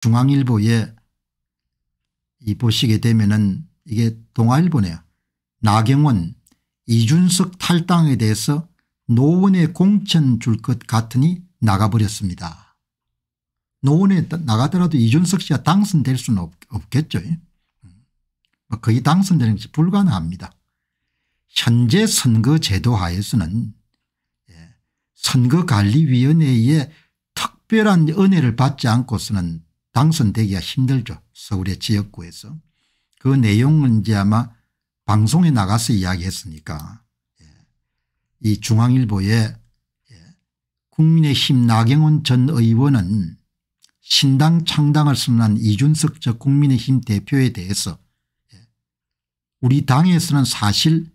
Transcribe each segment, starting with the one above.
중앙일보에 이 보시게 되면은 이게 동아일보네요. 나경원 이준석 탈당에 대해서 노원에 공천 줄 것 같으니 나가버렸습니다. 노원에 나가더라도 이준석 씨가 당선될 수는 없, 겠죠 예? 뭐 거의 당선되는 것이 불가능합니다. 현재 선거 제도 하에서는 예, 선거관리위원회의 특별한 은혜를 받지 않고서는 당선되기가 힘들죠. 서울의 지역구에서. 그 내용은 이제 아마 방송에 나가서 이야기했으니까 예. 이 중앙일보에 예. 국민의힘 나경원 전 의원은 신당 창당을 선언한 이준석 전 국민의힘 대표에 대해서 예. 우리 당에서는 사실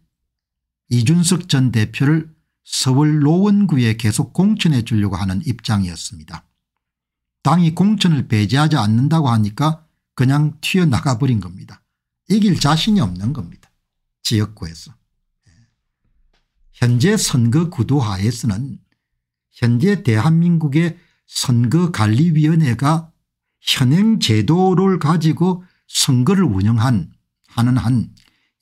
이준석 전 대표를 서울 노원구에 계속 공천해 주려고 하는 입장이었습니다. 당이 공천을 배제하지 않는다고 하니까 그냥 튀어나가 버린 겁니다. 이길 자신이 없는 겁니다. 지역구에서. 예. 현재 선거 구도 하에서는 현재 대한민국의 선거관리위원회가 현행 제도를 가지고 선거를 운영한 하는 한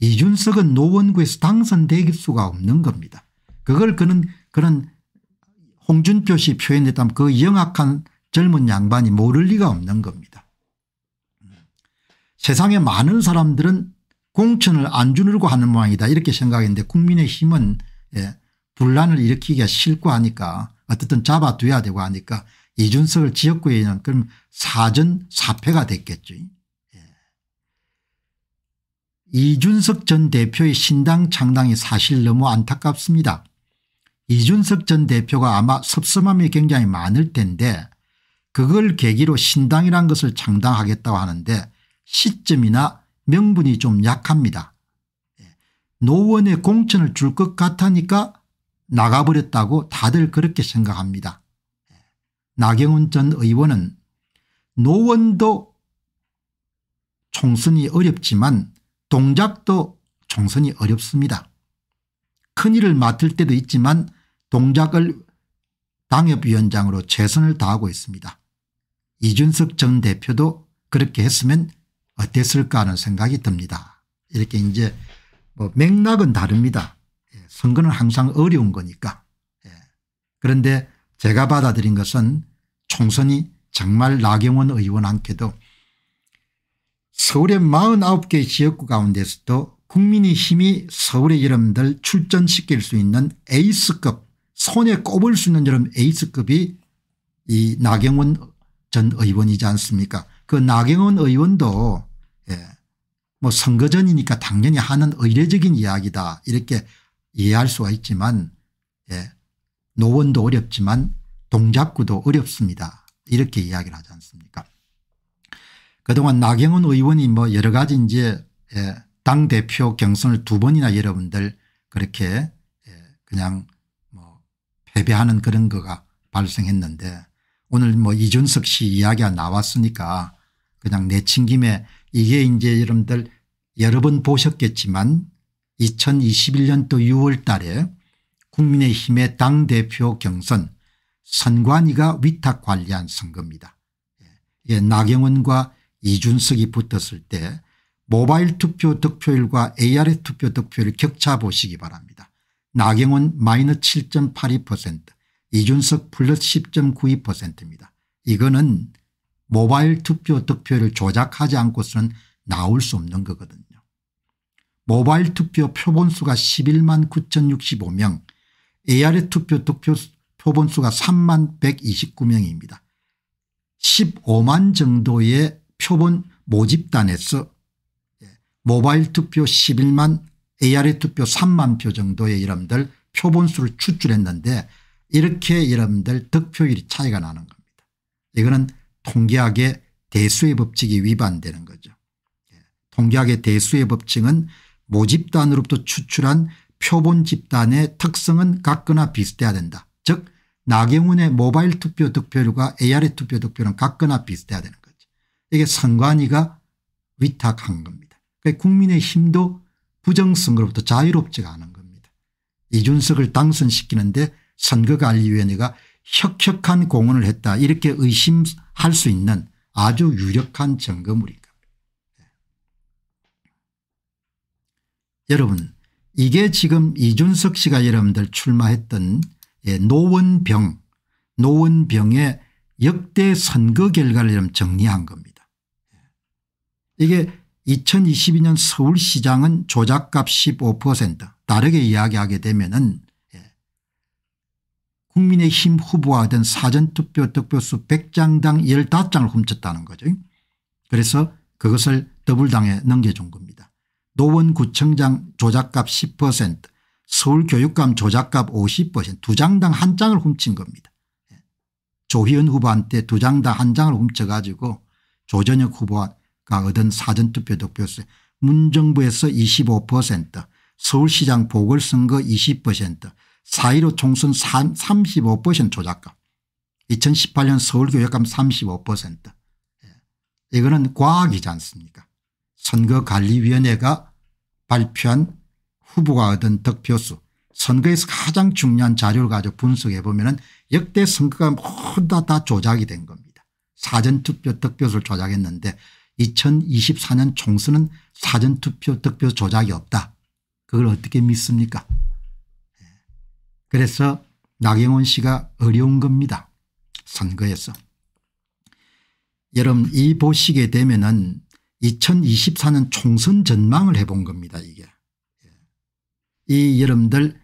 이준석은 노원구에서 당선될 수가 없는 겁니다. 그걸 그는 그런 홍준표 씨 표현했다면 그 영악한 젊은 양반이 모를 리가 없는 겁니다. 세상에 많은 사람들은 공천을 안 주려고 하는 모양이다 이렇게 생각했는데 국민의힘은 예, 분란을 일으키기가 싫고 하니까 어쨌든 잡아둬야 되고 하니까 이준석을 지역구에 있는 그럼 사전 사패가 됐겠죠. 예. 이준석 전 대표의 신당 창당이 사실 너무 안타깝습니다. 이준석 전 대표가 아마 섭섭함이 굉장히 많을 텐데 그걸 계기로 신당이란 것을 창당하겠다고 하는데 시점이나 명분이 좀 약합니다. 예. 노원에 공천을 줄 것 같으니까 나가버렸다고 다들 그렇게 생각합니다. 예. 나경원 전 의원은 노원도 총선이 어렵지만 동작도 총선이 어렵습니다. 큰일을 맡을 때도 있지만 동작을 당협위원장으로 최선을 다하고 있습니다. 이준석 전 대표도 그렇게 했으면 어땠을까 하는 생각이 듭니다. 이렇게 이제 뭐 맥락은 다릅니다. 예, 선거는 항상 어려운 거니까. 예. 그런데 제가 받아들인 것은 총선이 정말 나경원 의원한테도 서울의 49개 지역구 가운데서도 국민의힘이 서울의 여러분들 출전시킬 수 있는 에이스급 손에 꼽을 수 있는 여러분 에이스급이 이 나경원 전 의원이지 않습니까 그 나경원 의원도 예뭐 선거 전이니까 당연히 하는 의례적인 이야기다 이렇게 이해할 수가 있지만 예 노원도 어렵지만 동작구도 어렵습니다 이렇게 이야기를 하지 않습니까 그동안 나경원 의원이 뭐 여러 가지 이제 예, 당대표 경선을 두 번이나 여러분들 그렇게 예, 그냥 뭐 패배하는 그런 거가 발생했는데 오늘 뭐 이준석 씨 이야기가 나왔으니까 그냥 내친 김에 이게 이제 여러분들 여러 번 보셨겠지만 2021년도 6월 달에 국민의힘의 당대표 경선 선관위가 위탁 관리한 선거입니다. 예, 나경원과 이준석이 붙었을 때 모바일 투표 득표율과 ARS 투표 득표율 격차 보시기 바랍니다. 나경원 마이너 7.82% 이준석 플러스 10.92%입니다. 이거는 모바일 투표 득표를 조작하지 않고서는 나올 수 없는 거거든요. 모바일 투표 표본수가 11만 9,065명 AR의 투표 득표 표본수가 3만 129명입니다. 15만 정도의 표본 모집단에서 예, 모바일 투표 11만 AR의 투표 3만 표 정도의 이름들 표본수를 추출했는데 이렇게 여러분들 득표율 이 차이가 나는 겁니다. 이거는 통계학의 대수의 법칙이 위반되는 거죠. 예. 통계학의 대수의 법칙은 모집단으로부터 추출한 표본 집단의 특성은 같거나 비슷해야 된다. 즉 나경원의 모바일 투표 득표율과 AR의 투표 득표는 같거나 비슷해야 되는 거죠. 이게 선관위가 위탁한 겁니다. 그러니까 국민의 힘도 부정선거로부터 자유롭지가 않은 겁니다. 이준석을 당선시키는데 선거관리위원회가 혁혁한 공헌을 했다 이렇게 의심할 수 있는 아주 유력한 증거물인 니다 예. 여러분 이게 지금 이준석 씨가 여러분들 출마했던 예, 노원병 노원병의 역대 선거 결과를 정리한 겁니다. 예. 이게 2022년 서울시장은 조작값 15% 다르게 이야기하게 되면 은 국민의힘 후보하던 사전투표 득표수 100장당 15장을 훔쳤다는 거죠. 그래서 그것을 더블당에 넘겨준 겁니다. 노원구청장 조작값 10% 서울교육감 조작값 50%두 장당 한 장을 훔친 겁니다. 조희연 후보한테 두 장당 한 장을 훔쳐가지고 조전혁 후보가 얻은 사전투표 득표수 문정부에서 25% 서울시장 보궐선거 20% 4.15 총선 35% 조작금 2018년 서울교육감 35% 이거는 과학이지 않습니까 선거관리위원회가 발표한 후보가 얻은 득표수 선거에서 가장 중요한 자료를 가지고 분석해 보면 역대 선거가 모두 다, 다 조작이 된 겁니다. 사전투표 득표수를 조작했는데 2024년 총선은 사전투표 득표 조작이 없다. 그걸 어떻게 믿습니까 그래서 나경원 씨가 어려운 겁니다. 선거에서. 여러분 이 보시게 되면은 2024년 총선 전망을 해본 겁니다 이게. 예. 이 여러분들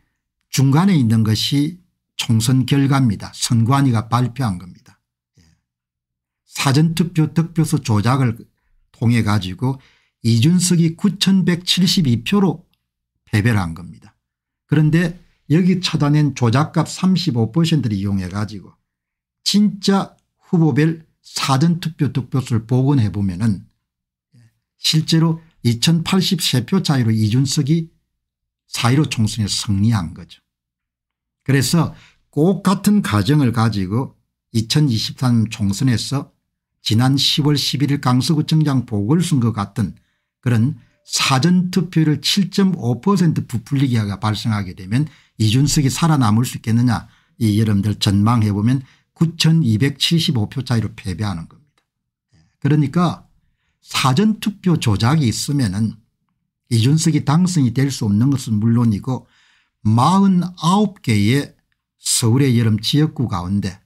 중간에 있는 것이 총선 결과입니다. 선관위가 발표한 겁니다. 예. 사전투표 득표수 조작을 통해 가지고 이준석이 9172표로 패배를 한 겁니다. 그런데 여기 쳐다낸 조작값 35%를 이용해 가지고 진짜 후보별 사전투표 득표수를 복원해 보면 은 실제로 2083표 차이로 이준석이 4.15 총선에 승리한 거죠. 그래서 꼭 같은 가정을 가지고 2023 총선에서 지난 10월 11일 강서구청장 보궐선거 같은 그런 사전투표를 7.5% 부풀리기가 발생하게 되면 이준석이 살아남을 수 있겠느냐 이 여러분들 전망해 보면 9275표 차이로 패배하는 겁니다. 그러니까 사전투표 조작이 있으면 은 이준석이 당선이 될 수 없는 것은 물론이고 49개의 서울의 여름 지역구 가운데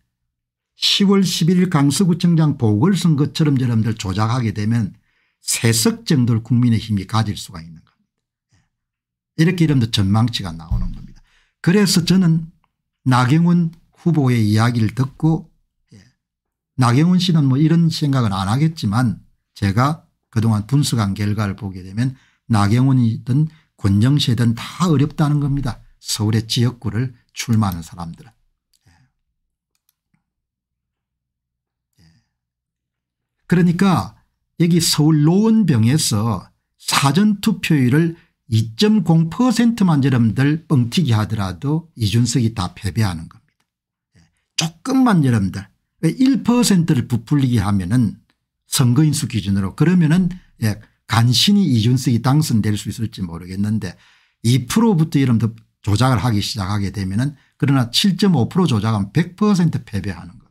10월 11일 강서구청장 보궐선거처럼 여러분들 조작하게 되면 세석 정도를 국민의힘이 가질 수가 있는 겁니다. 이렇게 여러분들 전망치가 나오는 겁니다. 그래서 저는 나경원 후보의 이야기를 듣고 예, 나경원 씨는 뭐 이런 생각은 안 하겠지만 제가 그동안 분석한 결과를 보게 되면 나경원이든 권정세든 다 어렵다는 겁니다. 서울의 지역구를 출마하는 사람들은. 예. 예. 그러니까 여기 서울 노원병에서 사전투표율을 2.0%만 여러분들 뻥튀기 하더라도 이준석이 다 패배하는 겁니다. 조금만 여러분들 1%를 부풀리게 하면은 선거인수 기준으로 그러면은 예, 간신히 이준석이 당선될 수 있을지 모르겠는데 2%부터 여러분들 조작을 하기 시작하게 되면은 그러나 7.5% 조작은 100% 패배하는 겁니다.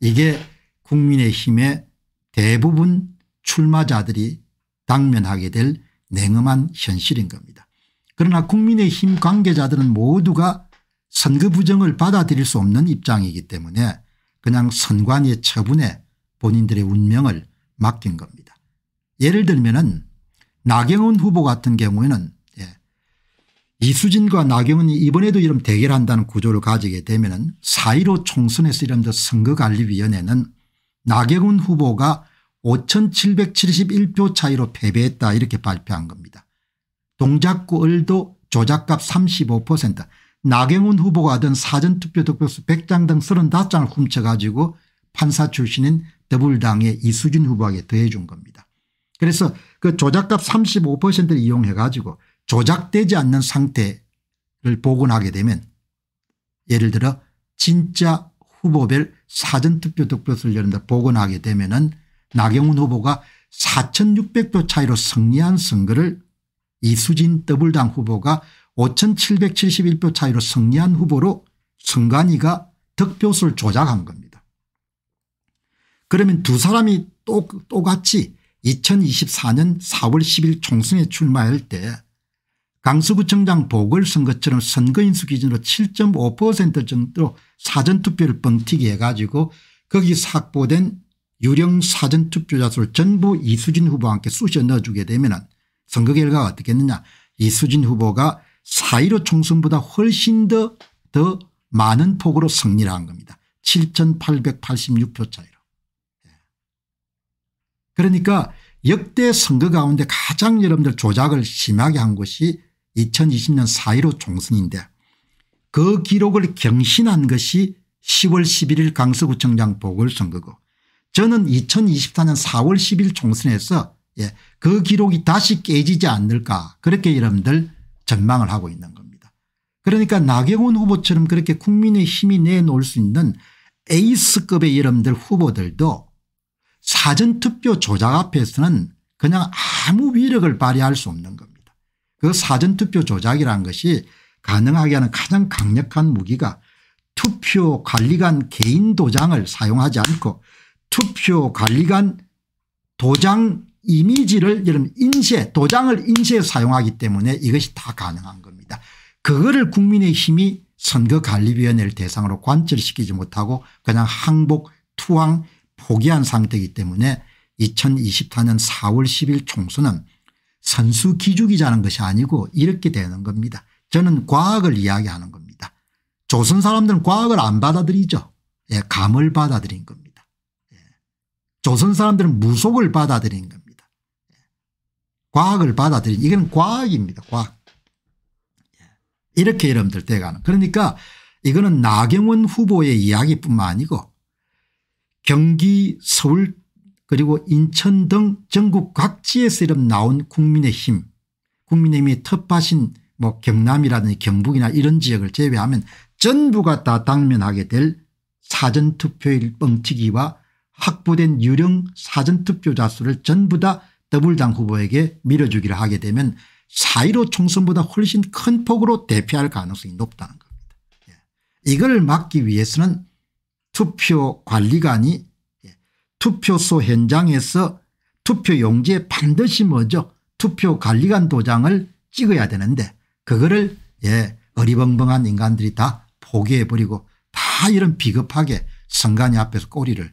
이게 국민의힘의 대부분 출마자들이 당면하게 될 냉엄한 현실인 겁니다. 그러나 국민의힘 관계자들은 모두가 선거 부정을 받아들일 수 없는 입장이기 때문에 그냥 선관위의 처분에 본인들의 운명을 맡긴 겁니다. 예를 들면 은 나경원 후보 같은 경우에는 예. 이수진과 나경원이 이번에도 이런 대결한다는 구조를 가지게 되면 은4.15 총선에서 이런 선거관리위원회는 나경원 후보가 5,771표 차이로 패배했다 이렇게 발표한 겁니다. 동작구 을도 조작값 35% 나경원 후보가 하던 사전투표 득표수 100장 등 35장을 훔쳐가지고 판사 출신인 더불당의 이수진 후보에게 더해준 겁니다. 그래서 그 조작값 35%를 이용해 가지고 조작되지 않는 상태를 복원하게 되면 예를 들어 진짜 후보별 사전투표 득표수를 예를 들 복원하게 되면 은 나경원 후보가 4600표 차이로 승리한 선거를 이수진 더블당 후보가 5771표 차이로 승리한 후보로 선관위가 득표수를 조작한 겁니다. 그러면 두 사람이 또, 똑같이 2024년 4월 10일 총선에 출마할 때 강서구청장 보궐선거처럼 선거인수 기준으로 7.5% 정도 사전투표를 뻥튀기 해가지고 거기 확보된 유령 사전투표자수를 전부 이수진 후보와 함께 쑤셔 넣어주게 되면 선거 결과가 어떻겠느냐 이수진 후보가 4.15 총선보다 훨씬 더, 더 많은 폭으로 승리를 한 겁니다. 7886표 차이로. 예. 그러니까 역대 선거 가운데 가장 여러분들 조작을 심하게 한 것이 2020년 4.15 총선인데 그 기록을 경신한 것이 10월 11일 강서구청장 보궐선거고 저는 2024년 4월 10일 총선에서 예, 그 기록이 다시 깨지지 않을까 그렇게 여러분들 전망을 하고 있는 겁니다. 그러니까 나경원 후보처럼 그렇게 국민의 힘이 내놓을 수 있는 에이스급의 여러분들 후보들도 사전투표 조작 앞에서는 그냥 아무 위력을 발휘할 수 없는 겁니다. 그 사전투표 조작이란 것이 가능하게 하는 가장 강력한 무기가 투표 관리관 개인 도장을 사용하지 않고 투표관리관 도장 이미지를 여러분 인쇄 도장을 인쇄 사용하기 때문에 이것이 다 가능한 겁니다. 그거를 국민의힘이 선거관리위원회를 대상으로 관철시키지 못하고 그냥 항복 투항 포기한 상태이기 때문에 2024년 4월 10일 총선은 선수 기죽이자는 것이 아니고 이렇게 되는 겁니다. 저는 과학을 이야기하는 겁니다. 조선 사람들은 과학을 안 받아들이죠. 예, 감을 받아들인 겁니다. 조선 사람들은 무속을 받아들인 겁니다. 과학을 받아들인 이건 과학입니다. 과학. 이렇게 여러분들 돼가는 그러니까 이거는 나경원 후보의 이야기뿐만 아니고 경기 서울 그리고 인천 등 전국 각지에서 이름 나온 국민의힘 국민의힘이 텃밭인 뭐 경남이라든지 경북이나 이런 지역을 제외하면 전부가 다 당면하게 될 사전투표일 뻥튀기와 확보된 유령 사전투표자 수를 전부 다 더불당 후보에게 밀어주기를 하게 되면 4.15 총선보다 훨씬 큰 폭으로 대패할 가능성이 높다는 겁니다. 예. 이걸 막기 위해서는 투표관리관이 예. 투표소 현장에서 투표용지에 반드시 먼저 투표관리관 도장을 찍어야 되는데 그거를 예, 어리벙벙한 인간들이 다 포기해버리고 다 이런 비겁하게 선관위 앞에서 꼬리를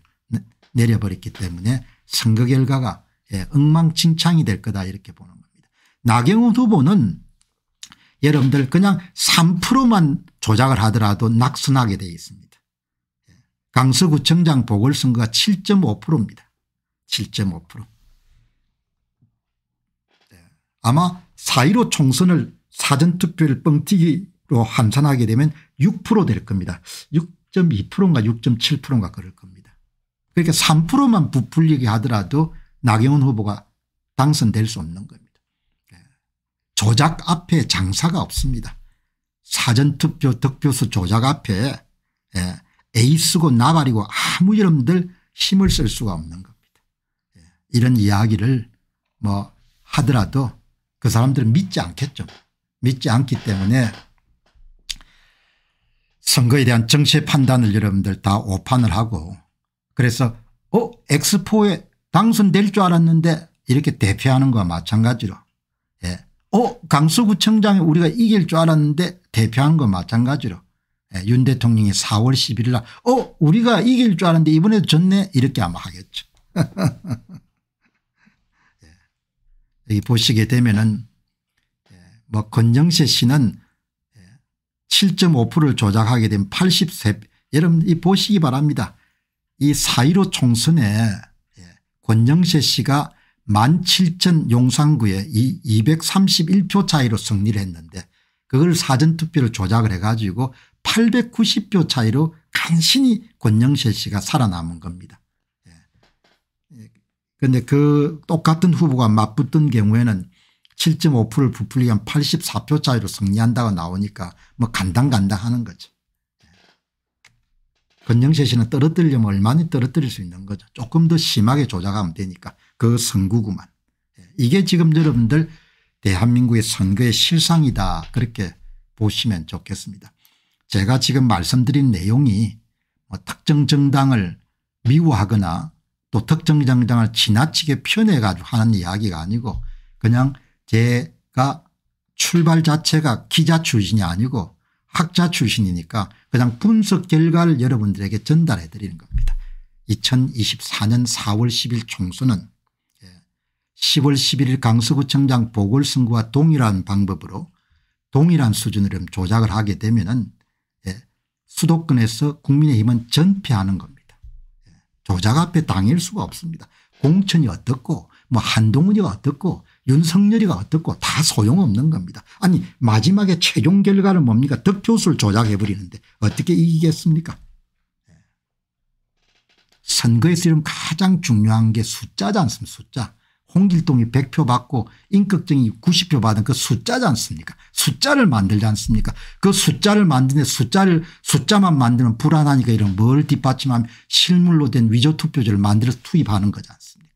내려버렸기 때문에 선거 결과가 예, 엉망진창이 될 거다 이렇게 보는 겁니다. 나경원 후보는 여러분들 그냥 3%만 조작을 하더라도 낙선하게 되어 있습니다. 예, 강서구청장 보궐선거가 7.5%입니다. 7.5% 예, 아마 4.15 총선을 사전투표를 뻥튀기로 환산하게 되면 6%될 겁니다. 6.2%인가 6.7%인가 그럴 겁니다. 그렇게 3%만 부풀리게 하더라도 나경원 후보가 당선될 수 없는 겁니다. 네. 조작 앞에 장사가 없습니다. 사전투표 득표수 조작 앞에 예, 에이스고 나발이고 아무 이름들 힘을 쓸 수가 없는 겁니다. 예, 이런 이야기를 뭐 하더라도 그 사람들은 믿지 않겠죠. 믿지 않기 때문에 선거에 대한 정치의 판단을 여러분들 다 오판을 하고 그래서 어 엑스포에 당선될 줄 알았는데 이렇게 대표하는 거와 마찬가지로 예. 어 강서구청장에 우리가 이길 줄 알았는데 대표한 거와 마찬가지로 예. 윤 대통령이 4월 11일 날 어 우리가 이길 줄 알았는데 이번에도 졌네 이렇게 아마 하겠죠. 예. 여기 보시게 되면은 예. 뭐 건정세 씨는 7.5%를 예. 조작하게 된 83, 여러분 이 보시기 바랍니다. 이4.15 총선에 예, 권영세 씨가 17,000 용산구에 이 231표 차이로 승리를 했는데 그걸 사전투표를 조작을 해가지고 890표 차이로 간신히 권영세 씨가 살아남은 겁니다. 그런데 예. 예. 그 똑같은 후보가 맞붙던 경우에는 7.5%를 부풀리한 84표 차이로 승리한다고 나오니까 뭐 간당간당 하는 거죠. 건영세 씨는 떨어뜨리려면 얼마나 떨어뜨릴 수 있는 거죠. 조금 더 심하게 조작하면 되니까 그선거구만 예, 이게 지금 여러분들 대한민국의 선거의 실상이다 그렇게 보시면 좋겠습니다. 제가 지금 말씀드린 내용이 뭐 특정 정당을 미워하거나 또 특정 정당을 지나치게 편해 가지고 하는 이야기가 아니고 그냥 제가 출발 자체가 기자 출신이 아니고 학자 출신이니까 그냥 분석 결과를 여러분들에게 전달해 드리는 겁니다. 2024년 4월 10일 총선은 10월 11일 강서구청장 보궐선거와 동일한 방법으로 동일한 수준으로 조작을 하게 되면 은 예, 수도권에서 국민의힘은 전패하는 겁니다. 예, 조작 앞에 당일 수가 없습니다. 공천이 어떻고 뭐 한동훈이 어떻고 윤석열이가 어떻고 다 소용없는 겁니다. 아니 마지막에 최종 결과는 뭡니까 득표수를 조작해버리는데 어떻게 이기겠습니까 선거에서 이런 가장 중요한 게 숫자지 않습니까 숫자. 홍길동이 100표 받고 인격정이 90표 받은 그 숫자지 않습니까 숫자를 만들지 않습니까 그 숫자를 만드는 숫자를 숫자만 만드는 불안하니까 이런 뭘 뒷받침하면 실물로 된 위조투표제를 만들어서 투입하는 거지 않습니까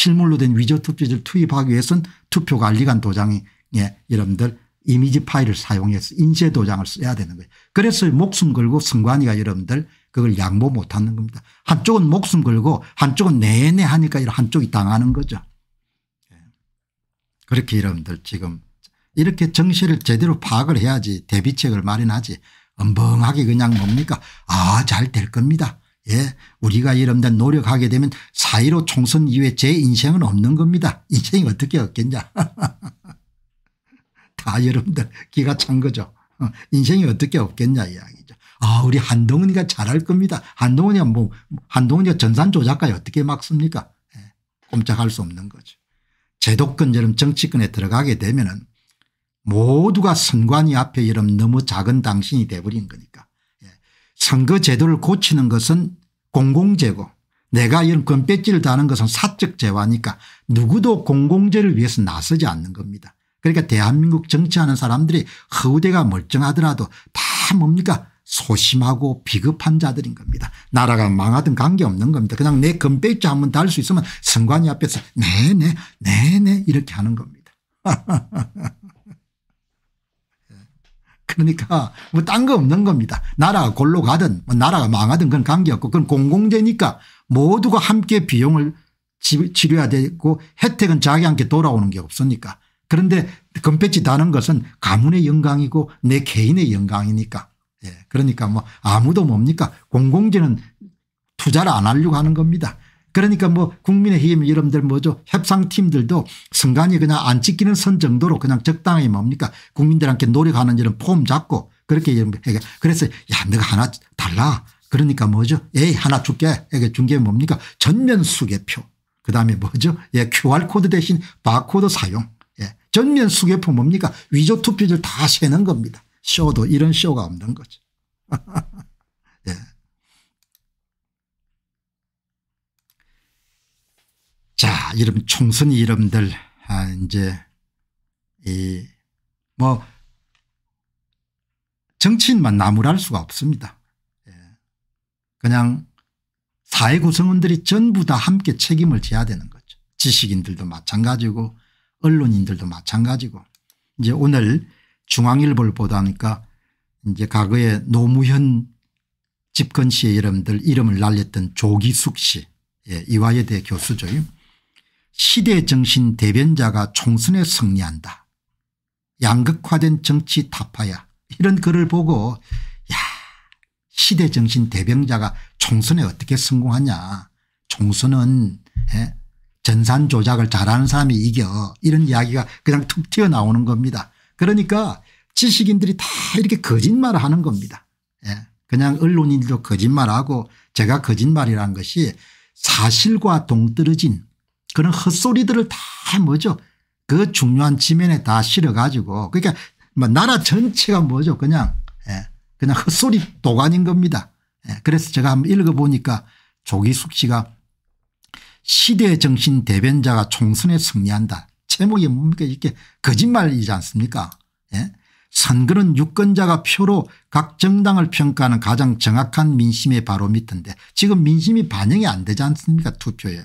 실물로 된 위조투표지를 투입하기 위해선 투표관리관 도장이 예, 여러분들 이미지 파일을 사용해서 인쇄 도장을 써야 되는 거예요. 그래서 목숨 걸고 선관위가 여러분들 그걸 양보 못하는 겁니다. 한쪽은 목숨 걸고 한쪽은 내내 하니까 한쪽이 당하는 거죠. 예. 그렇게 여러분들 지금 이렇게 정시를 제대로 파악을 해야지 대비책을 마련하지 엉벙하게 그냥 뭡니까 아잘 될 겁니다. 예, 우리가 이런데 노력하게 되면 4.15 총선 이후에 제 인생은 없는 겁니다. 인생이 어떻게 없겠냐. 다 여러분들 기가 찬 거죠. 인생이 어떻게 없겠냐 이야기죠. 아 우리 한동훈이가 잘할 겁니다. 한동훈이가 뭐 한동훈이가 전산조작가에 어떻게 막습니까. 예, 꼼짝할 수 없는 거죠. 제도권처럼 정치권에 들어가게 되면 은 모두가 선관위 앞에 이런 너무 작은 당신이 돼버린 거니까. 예, 선거 제도를 고치는 것은 공공재고 내가 이런 건배지를 다는 것은 사적 재화니까 누구도 공공재를 위해서 나서지 않는 겁니다. 그러니까 대한민국 정치하는 사람들이 허우대가 멀쩡하더라도 다 뭡니까 소심하고 비급한 자들인 겁니다. 나라가 망하든 관계없는 겁니다. 그냥 내 건배지 한 번 달 수 있으면 선관위 앞에서 네네 네네 이렇게 하는 겁니다. 그러니까 뭐 딴 거 없는 겁니다. 나라가 골로 가든 뭐 나라가 망하든 그건 관계없고 그건 공공재니까 모두가 함께 비용을 치료해야 되고 혜택은 자기한테 돌아오는 게 없으니까. 그런데 금패치 다는 것은 가문의 영광이고 내 개인의 영광이니까. 예. 그러니까 뭐 아무도 뭡니까 공공재는 투자를 안 하려고 하는 겁니다. 그러니까 뭐 국민의힘 이름들 뭐죠 협상팀들도 순간이 그냥 안 찍히는 선 정도로 그냥 적당히 뭡니까 국민들한테 노력하는 이런 폼 잡고 그렇게 얘기해 그래서 야 내가 하나 달라 그러니까 뭐죠 에이 하나 줄게 이게 준 게 뭡니까 전면 수개표 그다음에 뭐죠 예 QR코드 대신 바코드 사용 예 전면 수개표 뭡니까 위조 투표들다 세는 겁니다 쇼도 이런 쇼가 없는 거죠 자, 이름 총선 이름들 아 이제 이 뭐 정치인만 나무랄 수가 없습니다. 예. 그냥 사회 구성원들이 전부 다 함께 책임을 져야 되는 거죠. 지식인들도 마찬가지고 언론인들도 마찬가지고 이제 오늘 중앙일보를 보다니까 하 이제 과거에 노무현 집권 시의 이름들 이름을 날렸던 조기숙 씨 예, 이화여대 교수죠. 시대정신 대변자가 총선에 승리한다. 양극화된 정치 타파야 이런 글을 보고 야 시대정신 대변자가 총선에 어떻게 성공하냐 총선은 예? 전산 조작을 잘하는 사람이 이겨 이런 이야기가 그냥 툭 튀어나오는 겁니다. 그러니까 지식인들이 다 이렇게 거짓말을 하는 겁니다. 예. 그냥 언론인들도 거짓말하고 제가 거짓말이라는 것이 사실과 동떨어진 그런 헛소리들을 다 뭐죠 그 중요한 지면에 다 실어가지고 그러니까 뭐 나라 전체가 뭐죠 그냥 예. 그냥 헛소리 도가닌 겁니다. 예. 그래서 제가 한번 읽어보니까 조기숙 씨가 시대의 정신 대변자가 총선에 승리한다. 제목이 뭡니까 이게 거짓말이지 않습니까 예? 선거는 유권자가 표로 각 정당을 평가하는 가장 정확한 민심의 바로미인데 지금 민심이 반영이 안 되지 않습니까 투표에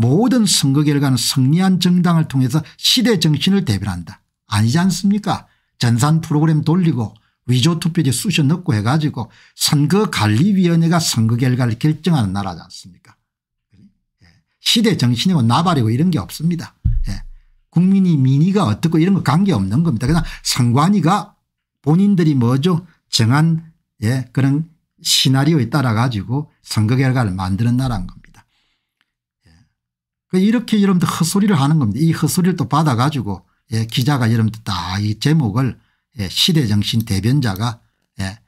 모든 선거 결과는 승리한 정당을 통해서 시대 정신을 대변한다. 아니지 않습니까 전산 프로그램 돌리고 위조투표지 쑤셔 넣고 해가지고 선거관리위원회가 선거 결과를 결정하는 나라지 않습니까 예. 시대 정신이고 나발이고 이런 게 없습니다. 예. 국민이 민의가 어떻고 이런 거 관계없는 겁니다. 그냥 상관위가 본인들이 뭐죠 정한 예, 그런 시나리오에 따라 가지고 선거 결과를 만드는 나라인 겁니다. 그 이렇게 여러분들 헛소리를 하는 겁니다. 이 헛소리를 또 받아가지고 예, 기자가 여러분들 딱이 제목을 예, 시대정신 대변자가 예,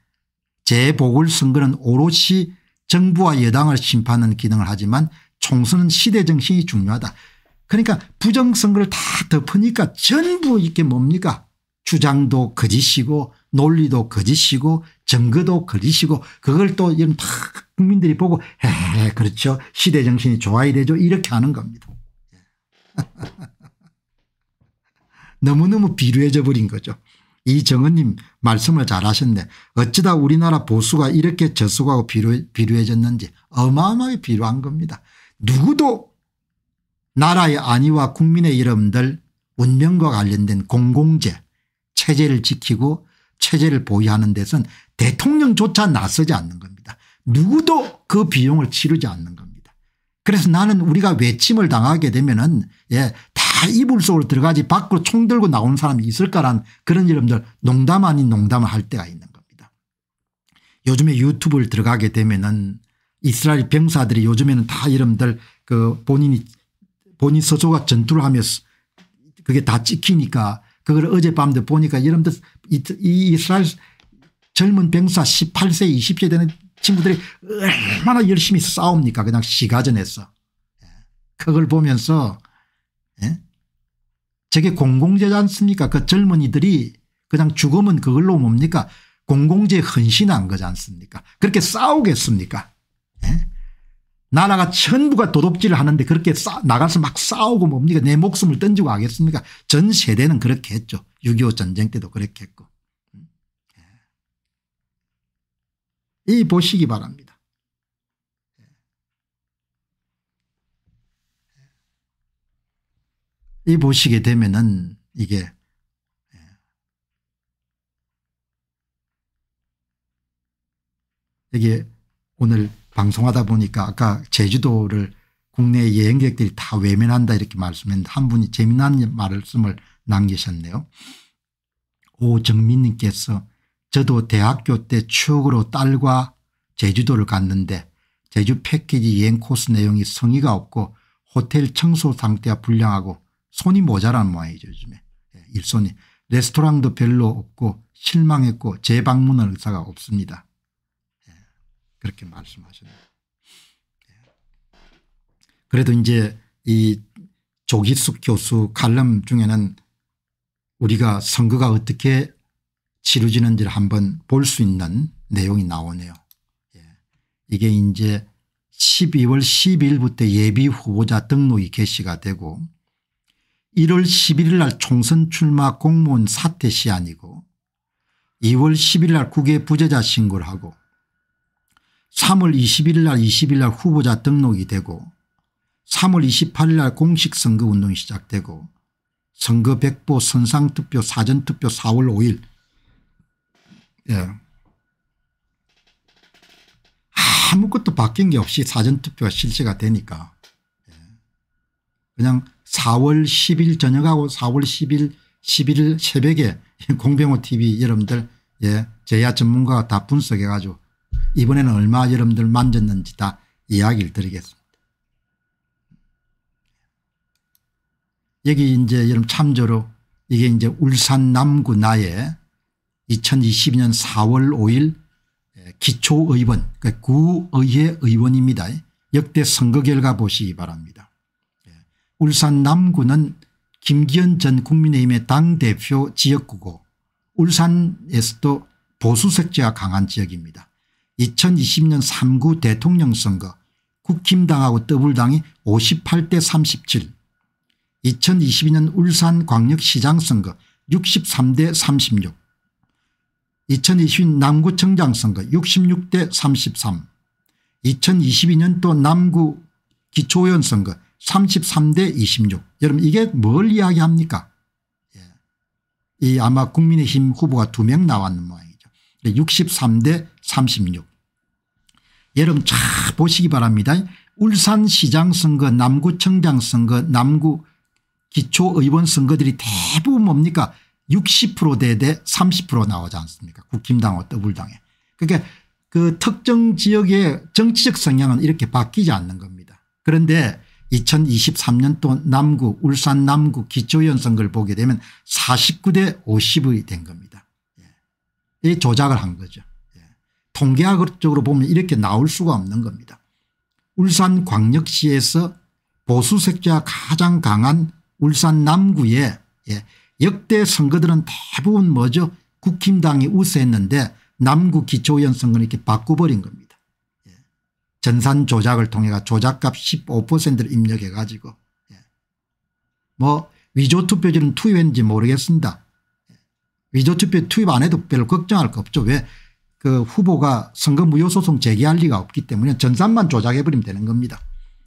재보궐선거는 오롯이 정부와 여당을 심판하는 기능을 하지만 총선은 시대정신이 중요하다. 그러니까 부정선거를 다 덮으니까 전부 이게 뭡니까 주장도 거짓이고 논리도 거짓이고 증거도 거짓이고 그걸 또 이런 국민들이 보고 에 그렇죠 시대 정신이 좋아야 되죠 이렇게 하는 겁니다. 너무너무 비루해져 버린 거죠. 이정은님 말씀을 잘하셨네. 어쩌다 우리나라 보수가 이렇게 저수하고 비루해, 졌는지 어마어마하게 비루한 겁니다. 누구도 나라의 안위와 국민의 이름들 운명과 관련된 공공재 체제를 지키고 체제를 보유하는 데선 대통령조차 나서지 않는 겁니다. 누구도 그 비용을 치르지 않는 겁니다. 그래서 나는 우리가 외침을 당하게 되면은 예, 다 이불 속으로 들어가지 밖으로 총 들고 나온 사람이 있을까란 그런 여러분들 농담 아닌 농담을 할 때가 있는 겁니다. 요즘에 유튜브를 들어가게 되면은 이스라엘 병사들이 요즘에는 다 여러분들 그 본인이 본인 서스로가 전투를 하면서 그게 다 찍히니까 그걸 어젯밤도 보니까 여러분들 이, 이스라엘 젊은 병사 18세 20세 되는 친구들이 얼마나 열심히 싸웁니까 그냥 시가전에서 예. 그걸 보면서 예? 저게 공공재지 않습니까 그 젊은이들이 그냥 죽으면 그걸로 뭡니까 공공재에 헌신한 거지 않습니까 그렇게 싸우겠습니까 예? 나라가 전부가 도둑질을 하는데 그렇게 싸, 나가서 막 싸우고 뭡니까 내 목숨을 던지고 하겠습니까 전 세대는 그렇게 했죠. 6.25 전쟁 때도 그렇게 했고. 음. 예. 이 보시기 바랍니다. 예. 이 보시게 되면은 이게 예. 이게 오늘 방송하다 보니까 아까 제주도를 국내 여행객들이 다 외면한다 이렇게 말씀했는데 한 분이 재미난 말씀을 남기셨네요. 오정민님께서 저도 대학교 때 추억으로 딸과 제주도를 갔는데 제주 패키지 여행 코스 내용이 성의가 없고 호텔 청소 상태가 불량하고 손이 모자란 모양이죠 요즘에 예, 일손이 레스토랑도 별로 없고 실망했고 재방문할 의사가 없습니다. 그렇게 말씀하셨네요. 예. 그래도 이제 이 조기숙 교수 칼럼 중에는 우리가 선거가 어떻게 치루지는지를 한번 볼 수 있는 내용이 나오네요. 예. 이게 이제 12월 12일부터 예비 후보자 등록이 개시가 되고 1월 11일 날 총선 출마 공무원 사퇴 시안이고 2월 11일 날 국외 부재자 신고를 하고 3월 21일 날 20일 날 후보자 등록이 되고 3월 28일 날 공식 선거 운동이 시작되고 선거 백보 선상투표 사전투표 4월 5일 예. 아무것도 바뀐 게 없이 사전투표가 실시가 되니까 예. 그냥 4월 10일 저녁하고 4월 10일 11일 새벽에 공병호 tv 여러분들 예, 제야 전문가가 다 분석해 가지고 이번에는 얼마 여러분들 만졌는지 다 이야기를 드리겠습니다. 여기 이제 여러분 참조로 이게 이제 울산 남구 나의 2022년 4월 5일 기초의원 그 구의회 의원입니다. 역대 선거 결과 보시기 바랍니다. 예, 울산 남구는 김기현 전 국민의힘의 당대표 지역구고 울산에서도 보수 색채가 강한 지역입니다. 2020년 3구 대통령 선거 국힘당하고 더불당이 58대 37 2022년 울산 광역시장 선거 63대 36 2020년 남구청장 선거 66대 33 2022년 또 남구 기초의원 선거 33대 26 여러분 이게 뭘 이야기합니까 예. 이 아마 국민의힘 후보가 두 명 나왔는 모양이죠 63대 36 여러분 잘 보시기 바랍니다. 울산시장 선거 남구청장 선거 남구 기초의원 선거들이 대부분 뭡니까 60% 대대 30% 나오지 않습니까 국힘당하고 더불당에. 그러니까 그 특정 지역의 정치적 성향은 이렇게 바뀌지 않는 겁니다. 그런데 2023년 또 남구 울산 남구 기초의원 선거를 보게 되면 49 대 50이 된 겁니다. 예. 이 조작을 한 거죠. 통계학적으로 보면 이렇게 나올 수가 없는 겁니다. 울산 광역시에서 보수 색자가장 강한 울산 남구에 예, 역대 선거들은 대부분 뭐죠 국힘당이 우세했는데 남구 기초의원 선거는 이렇게 바꿔버린 겁니다. 예. 전산 조작을 통해가 조작값 15%를 입력해 가지고 예. 뭐 위조 투표지는 투입했는지 모르겠습니다. 예. 위조 투표 투입 안 해도 별로 걱정할 거 없죠. 왜그 후보가 선거 무효 소송 제기할 리가 없기 때문에 전산만 조작해버리면 되는 겁니다.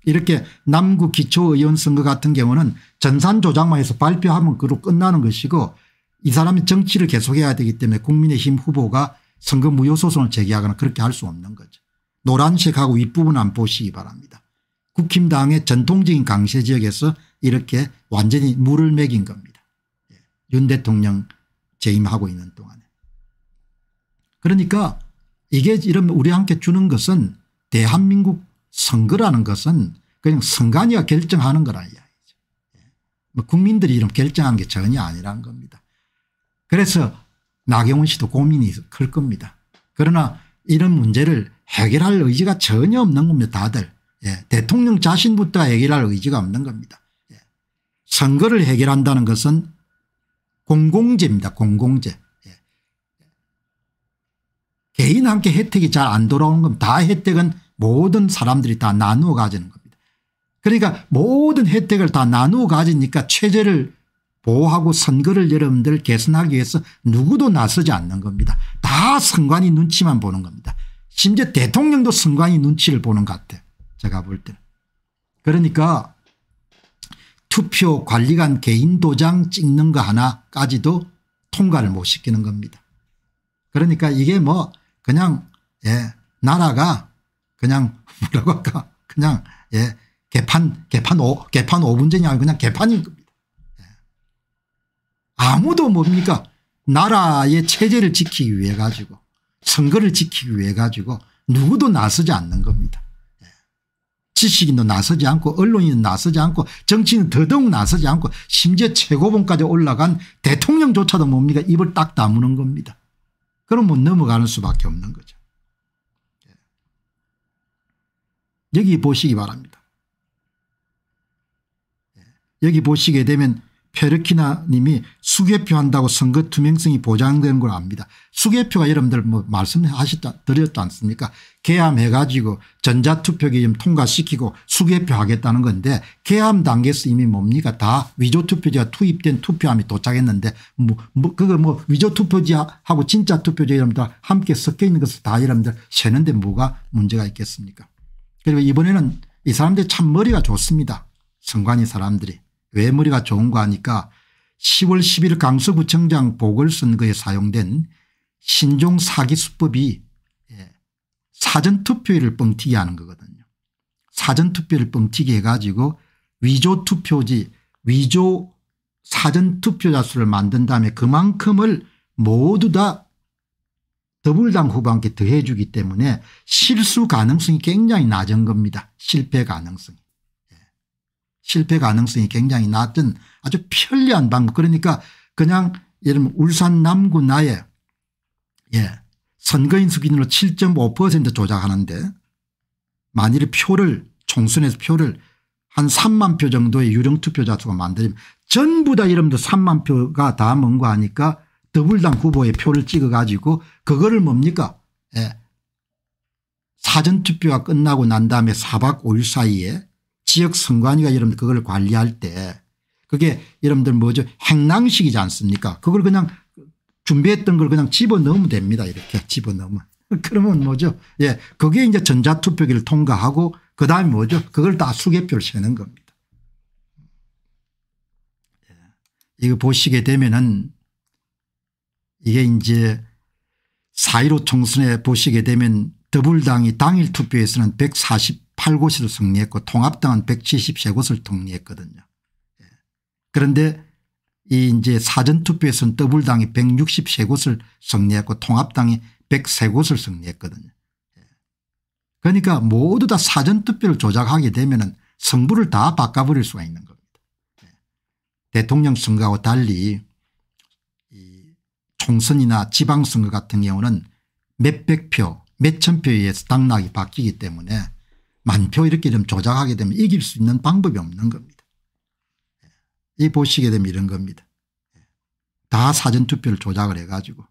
이렇게 남구 기초의원 선거 같은 경우는 전산 조작만 해서 발표하면 그로 끝나는 것이고 이 사람이 정치를 계속해야 되기 때문에 국민의힘 후보가 선거 무효 소송을 제기하거나 그렇게 할 수 없는 거죠. 노란색하고 윗부분 안 보시기 바랍니다. 국힘당의 전통적인 강세 지역에서 이렇게 완전히 물을 먹인 겁니다. 예, 윤 대통령 재임하고 있는 동안에. 그러니까 이게 이런 우리 함께 주는 것은 대한민국 선거라는 것은 그냥 선관위가 결정하는 거라 이야기죠. 예. 뭐 국민들이 이런 결정한게 전혀 아니라는 겁니다. 그래서 나경원 씨도 고민이 클 겁니다. 그러나 이런 문제를 해결할 의지가 전혀 없는 겁니다. 다들. 예. 대통령 자신부터 해결할 의지가 없는 겁니다. 예. 선거를 해결한다는 것은 공공재입니다. 공공재. 개인한테 혜택이 잘 안 돌아오는 겁건다 혜택은 모든 사람들이 다 나누어 가지는 겁니다. 그러니까 모든 혜택을 다 나누어 가지니까 체제를 보호하고 선거를 여러분들 개선하기 위해서 누구도 나서지 않는 겁니다. 다 선관위 눈치만 보는 겁니다. 심지어 대통령도 선관위 눈치를 보는 것 같아요. 제가 볼 때는. 그러니까 투표 관리관 개인 도장 찍는 거 하나까지도 통과를 못 시키는 겁니다. 그러니까 이게 뭐 그냥 예 나라가 그냥 뭐라고 할까 그냥 예 개판 개판 오 개판 5분쟁이 아니고 그냥 개판인 겁니다. 예. 아무도 뭡니까 나라의 체제를 지키기 위해 가지고 선거를 지키기 위해 가지고 누구도 나서지 않는 겁니다. 예. 지식인도 나서지 않고 언론인도 나서지 않고 정치인은 더더욱 나서지 않고 심지어 최고봉까지 올라간 대통령조차도 뭡니까 입을 딱 다무는 겁니다. 그러면 뭐 넘어가는 수밖에 없는 거죠. 예. 여기 보시기 바랍니다. 예. 여기 보시게 되면 페르키나 님이 수개표 한다고 선거 투명성이 보장되는 걸 압니다. 수개표가 여러분들 뭐 말씀하셨다 드렸지 않습니까 개함해 가지고 전자투표기 좀 통과시키고 수개표 하겠다는 건데 개함 단계에서 이미 뭡니까 다 위조투표지가 투입된 투표함이 도착했는데 뭐, 뭐 그거 뭐 위조투표지하고 진짜 투표지 여러분들 함께 섞여 있는 것을 다 여러분들 세는데 뭐가 문제가 있겠습니까 그리고 이번에는 이 사람들 이참 머리가 좋습니다 선관위 사람들이 왜 머리가 좋은가 하니까 10월 10일 강서구청장 보궐선거에 사용된 신종 사기 수법이 예, 사전투표율을 뻥튀기 하는 거거든요. 사전투표을 뻥튀기 해가지고 위조투표지 위조 사전투표자 수를 만든 다음에 그만큼을 모두 다 더불당 후보한테 더해 주기 때문에 실수 가능성이 굉장히 낮은 겁니다. 실패 가능성이. 예. 실패 가능성이 굉장히 낮은 아주 편리한 방법 그러니까 그냥 예를 들면 울산 남구 나에 예. 선거인 수준으로 기7.5% 조작하는데 만일 표를 총선에서 표를 한 3만 표 정도의 유령투표자 수가 만들면 전부 다 이름도 3만 표가 다 뭔가 하니까 더블당 후보의 표를 찍어 가지고 그거를 뭡니까 예. 사전투표가 끝나고 난 다음에 4박 5일 사이에 지역선관위가 여러분들 그걸 관리할 때 그게 여러분들 뭐죠 행랑식이지 않습니까 그걸 그냥 준비했던 걸 그냥 집어넣으면 됩니다. 이렇게 집어넣으면. 그러면 뭐죠? 예. 그게 이제 전자투표기를 통과하고 그 다음에 뭐죠? 그걸 다 수개표를 세는 겁니다. 예. 이거 보시게 되면은 이게 이제 4.15 총선에 보시게 되면 더불당이 당일 투표에서는 148곳을 승리했고 통합당은 173곳을 승리했거든요. 예. 그런데 이 이제 사전투표에서는 더블당이 163곳을 승리했고 통합당이 103곳을 승리했거든요. 예. 그러니까 모두 다 사전투표를 조작하게 되면 은 성부를 다 바꿔버릴 수가 있는 겁니다. 예. 대통령 선거와 달리 총선이나 지방선거 같은 경우는 몇백 표 몇천 표에 의해서 당락이 바뀌기 때문에 만표 이렇게 좀 조작하게 되면 이길 수 있는 방법이 없는 겁니다. 이 보시게 되면 이런 겁니다. 다 사전투표를 조작을 해가지고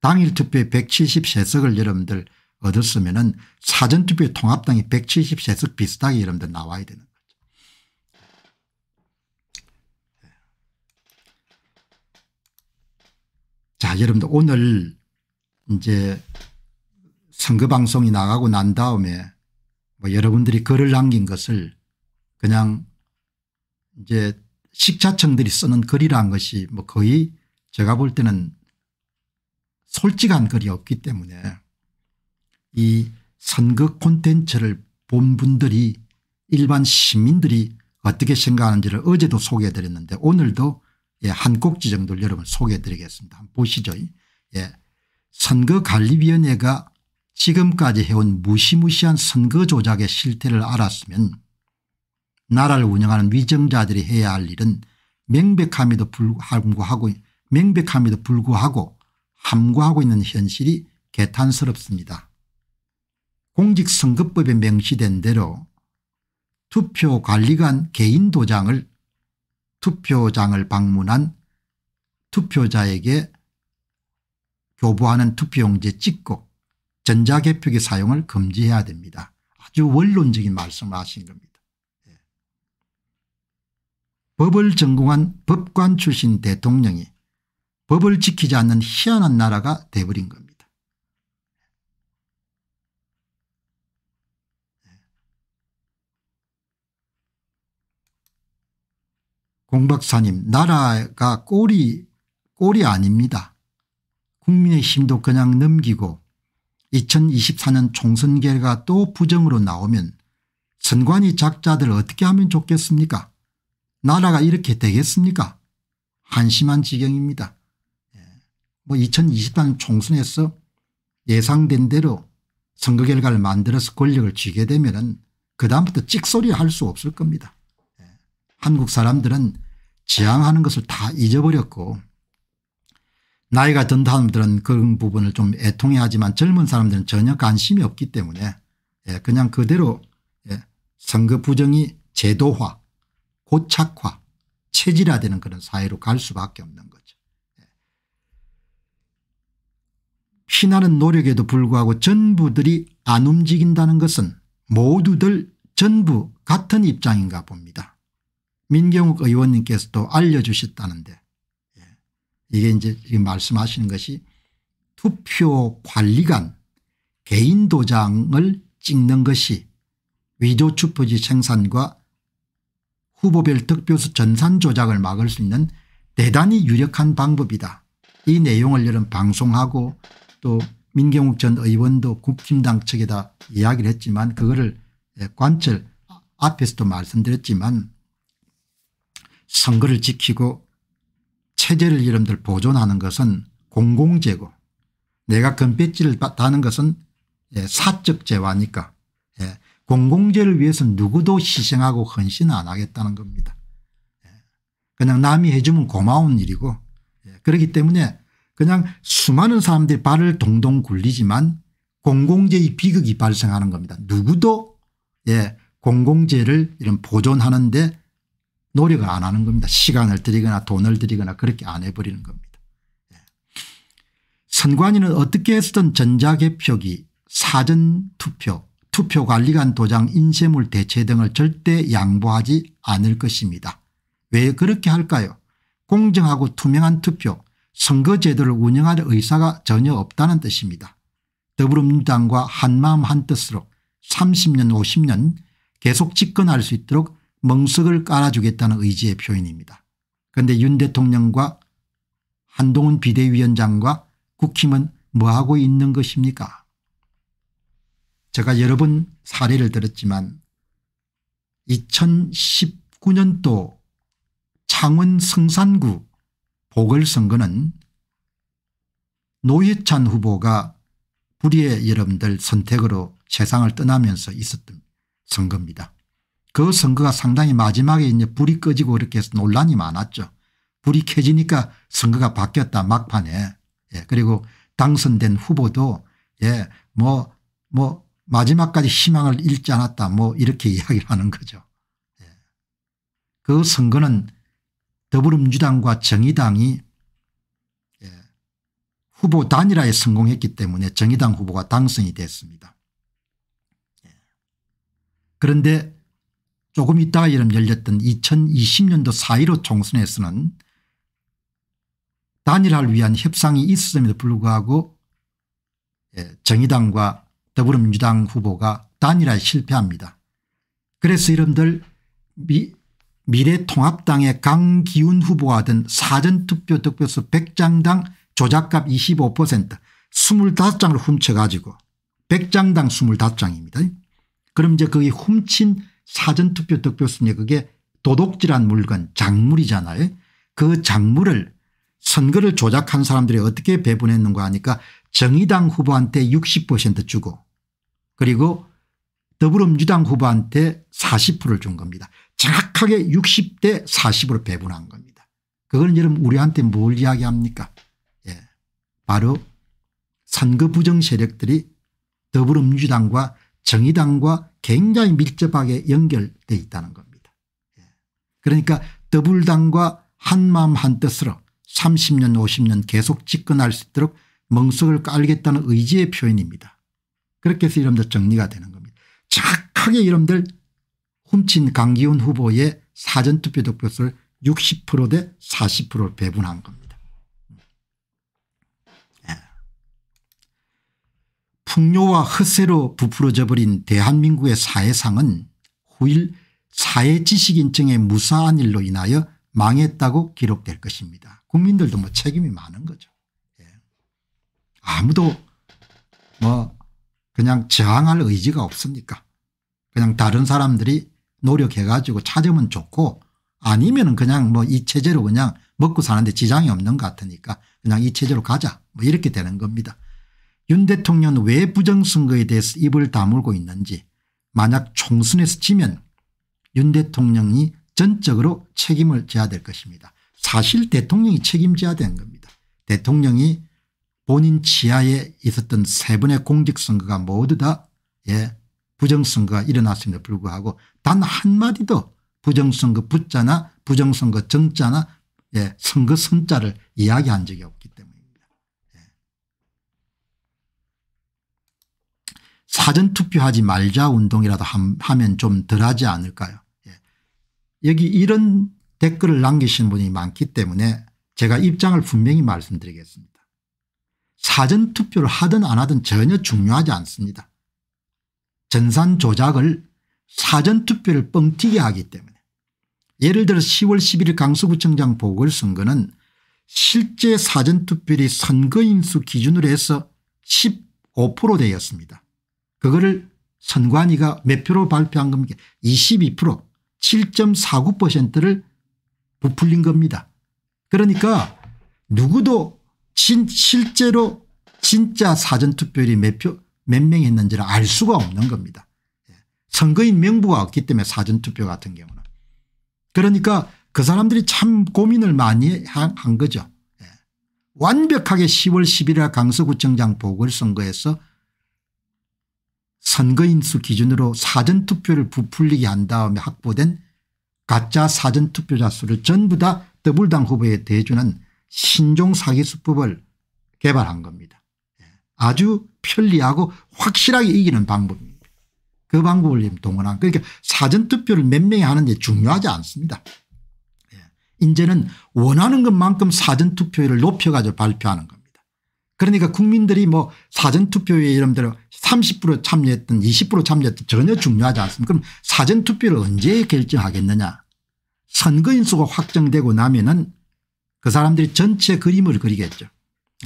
당일 투표에 173석을 여러분들 얻었으면 은 사전투표에 통합당이 173석 비슷하게 여러분들 나와야 되는 거죠. 자 여러분들 오늘 이제 선거방송이 나가고 난 다음에 뭐 여러분들이 글을 남긴 것을 그냥 이제 식자청들이 쓰는 글이란 것이 뭐 거의 제가 볼 때는 솔직한 글이 없기 때문에 이 선거 콘텐츠를 본 분들이 일반 시민들이 어떻게 생각하는지를 어제도 소개해 드렸는데 오늘도 예, 한 꼭지 정도를 여러분 소개해 드리겠습니다. 보시죠. 예. 선거관리위원회가 지금까지 해온 무시무시한 선거 조작의 실태를 알았으면 나라를 운영하는 위정자들이 해야 할 일은 명백함에도 불구하고 명백함에도 불구하고 함구하고 있는 현실이 개탄스럽습니다. 공직선거법에 명시된 대로 투표관리관 개인 도장을 투표장을 방문한 투표자에게 교부하는 투표용지에 찍고 전자개표기 사용을 금지해야 됩니다. 아주 원론적인 말씀을 하신 겁니다. 법을 전공한 법관 출신 대통령이 법을 지키지 않는 희한한 나라가 돼버린 겁니다. 공박사님 나라가 꼴이 꼴이 아닙니다. 국민의 힘도 그냥 넘기고 2024년 총선 결과 또 부정으로 나오면 선관위 작자들 어떻게 하면 좋겠습니까 나라가 이렇게 되겠습니까? 한심한 지경입니다. 예. 뭐 2020년 총선에서 예상된 대로 선거 결과를 만들어서 권력을 쥐게 되면 은그 다음부터 찍소리 할 수 없을 겁니다. 예. 한국 사람들은 지향하는 것을 다 잊어버렸고 나이가 든 사람들은 그런 부분을 좀 애통해 하지만 젊은 사람들은 전혀 관심이 없기 때문에 예, 그냥 그대로 선거 부정이 제도화 고착화 체질화되는 그런 사회로 갈 수밖에 없는 거죠. 예. 피나는 노력에도 불구하고 전부들이 안 움직인다는 것은 모두들 전부 같은 입장인가 봅니다. 민경욱 의원님께서도 알려주셨다는데 예. 이게 이제 지금 말씀하시는 것이 투표관리관 개인 도장을 찍는 것이 위조 추포지 생산과 후보별 득표수 전산 조작을 막을 수 있는 대단히 유력한 방법이다. 이 내용을 여름 방송하고 또 민경욱 전 의원도 국힘당 측에다 이야기를 했지만 그거를 예, 관철 앞에서도 말씀드렸지만 선거를 지키고 체제를 이름들 보존하는 것은 공공재고 내가 금배지를 다는 것은 예, 사적 재화니까 예, 공공재를 위해서 누구도 희생하고 헌신 안 하겠다는 겁니다. 예. 그냥 남이 해주면 고마운 일이고 예. 그렇기 때문에 그냥 수많은 사람들이 발을 동동 굴리지만 공공재의 비극이 발생하는 겁니다. 누구도 예 공공재를 이런 보존하는데 노력을 안 하는 겁니다. 시간을 들이거나 돈을 들이거나 그렇게 안 해버리는 겁니다. 예. 선관위는 어떻게 했든 전자개표기 사전투표 투표관리관 도장 인쇄물 대체 등을 절대 양보하지 않을 것입니다. 왜 그렇게 할까요 공정하고 투명한 투표 선거제도를 운영할 의사가 전혀 없다는 뜻입니다. 더불어민주당과 한마음 한뜻으로 30년 50년 계속 집권할 수 있도록 멍석을 깔아주겠다는 의지의 표현입니다. 그런데 윤 대통령과 한동훈 비대위원장과 국힘은 뭐하고 있는 것입니까 제가 여러 번 사례를 들었지만 2019년도 창원 성산구 보궐선거는 노회찬 후보가 불의의 여러분들 선택으로 세상을 떠나면서 있었던 선거입니다. 그 선거가 상당히 마지막에 이제 불이 꺼지고 이렇게 해서 논란이 많았죠. 불이 켜지니까 선거가 바뀌었다 막판에 예, 그리고 당선된 후보도 예, 뭐, 뭐 마지막까지 희망을 잃지 않았다 뭐 이렇게 이야기를 하는 거죠. 예. 그 선거는 더불어민주당과 정의당이 예, 후보 단일화에 성공했기 때문에 정의당 후보가 당선이 됐습니다. 예. 그런데 조금 이따가 이름 열렸던 2020년도 4.15 총선에서는 단일화를 위한 협상이 있음에도 었 불구하고 정의당과 더불어민주당 후보가 단일화에 실패합니다. 그래서 이름들 미, 미래통합당의 강기훈 후보가 든 사전투표 득표수 100장당 조작값 25% 25장을 훔쳐가지고 100장당 25장입니다. 그럼 이제 거기 훔친 사전투표 득표수인 그게 도둑질한 물건 작물이잖아요. 그 작물을 선거를 조작한 사람들이 어떻게 배분했는가 하니까 정의당 후보한테 60% 주고 그리고 더불어민주당 후보한테 40%를 준 겁니다. 정확하게 60대 40으로 배분한 겁니다. 그걸 여러분 우리한테 뭘 이야기합니까 예. 바로 선거 부정 세력들이 더불어민주당과 정의당과 굉장히 밀접하게 연결돼 있다는 겁니다. 예. 그러니까 더불당과 한마음 한뜻으로 30년 50년 계속 집권할 수 있도록 멍석을 깔겠다는 의지의 표현입니다. 그렇게 해서 이름들 정리가 되는 겁니다. 착하게 이름들 훔친 강기훈 후보의 사전투표 득표수를 60%대 40%로 배분한 겁니다. 예. 풍요와 허세로 부풀어져 버린 대한민국의 사회상은 후일 사회지식인증의 무사한 일로 인하여 망했다고 기록될 것입니다. 국민들도 뭐 책임이 많은 거죠. 예. 아무도 뭐 그냥 저항할 의지가 없습니까 그냥 다른 사람들이 노력해 가지고 찾으면 좋고 아니면 은 그냥 뭐 이 체제로 그냥 먹고 사는데 지장이 없는 것 같으니까 그냥 이 체제로 가자 뭐 이렇게 되는 겁니다. 윤 대통령은 왜 부정선거에 대해서 입을 다물고 있는지 만약 총선에서 지면 윤 대통령이 전적으로 책임을 져야 될 것입니다. 사실 대통령이 책임져야 되는 겁니다. 대통령이 본인 지하에 있었던 세 번의 공직선거가 모두 다 예, 부정선거가 일어났음에도 불구하고 단 한마디도 부정선거 붙자나 부정선거 정자나 예, 선거 선자를 이야기한 적이 없기 때문입니다. 예. 사전투표하지 말자 운동이라도 함, 하면 좀 덜하지 않을까요 예. 여기 이런 댓글을 남기신 분이 많기 때문에 제가 입장을 분명히 말씀드리겠습니다. 사전투표를 하든 안 하든 전혀 중요하지 않습니다. 전산 조작을 사전투표를 뻥튀게 하기 때문에 예를 들어 10월 11일 강서구청장 보궐선거는 실제 사전투표율이 선거인수 기준으로 해서 15% 되었습니다. 그거를 선관위가 몇 표로 발표한 겁니까 22% 7.49%를 부풀린 겁니다. 그러니까 누구도 진, 실제로 진짜 사전투표율이 몇 표, 몇명 했는지를 알 수가 없는 겁니다. 예. 선거인 명부가 없기 때문에 사전투표 같은 경우는. 그러니까 그 사람들이 참 고민을 많이 한 거죠. 예. 완벽하게 10월 11일 강서구청장 보궐선거에서 선거인수 기준으로 사전투표를 부풀리게 한 다음에 확보된 가짜 사전투표자 수를 전부 다더블당 후보에 대주는 신종 사기수법을 개발한 겁니다. 예. 아주 편리하고 확실하게 이기는 방법입니다. 그 방법을 동원한 그러니까 사전투표를 몇 명이 하는 지 중요하지 않습니다. 이제는 예. 원하는 것만큼 사전투표율을 높여가지고 발표하는 겁니다. 그러니까 국민들이 뭐 사전투표에 이름대로 30% 참여했든 20% 참여했든 전혀 중요하지 않습니다. 그럼 사전투표를 언제 결정하겠느냐. 선거인수가 확정되고 나면은 그 사람들이 전체 그림을 그리겠죠.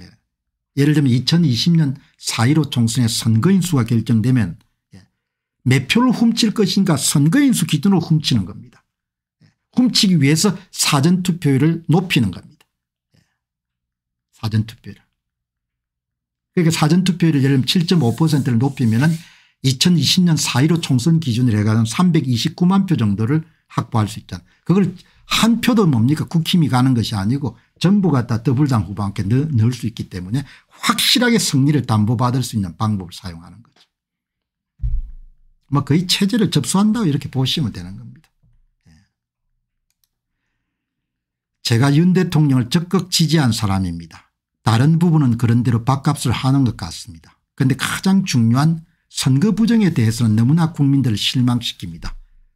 예. 예를 들면 2020년 4.15 총선의 선거인 수가 결정되면 몇 예, 표를 훔칠 것인가 선거인 수 기준으로 훔치는 겁니다. 예. 훔치기 위해서 사전투표율을 높이는 겁니다. 사전투표율. 그러니까 사전투표율을 예를 들면 7.5%를 높이면 은 2020년 4.15 총선 기준으로 해가지고 329만 표 정도를 확보할 수 있다. 그걸 한 표도 뭡니까 국힘이 가는 것이 아니고 전부갖다 더불당 후보한테 넣을 수 있기 때문에 확실하게 승리를 담보받을 수 있는 방법을 사용하는 거죠. 뭐 거의 체제를 접수한다고 이렇게 보시면 되는 겁니다. 예. 제가 윤 대통령을 적극 지지한 사람입니다. 다른 부분은 그런대로 밥값을 하는 것 같습니다. 그런데 가장 중요한 선거 부정에 대해서는 너무나 국민들을 실망시킵니다.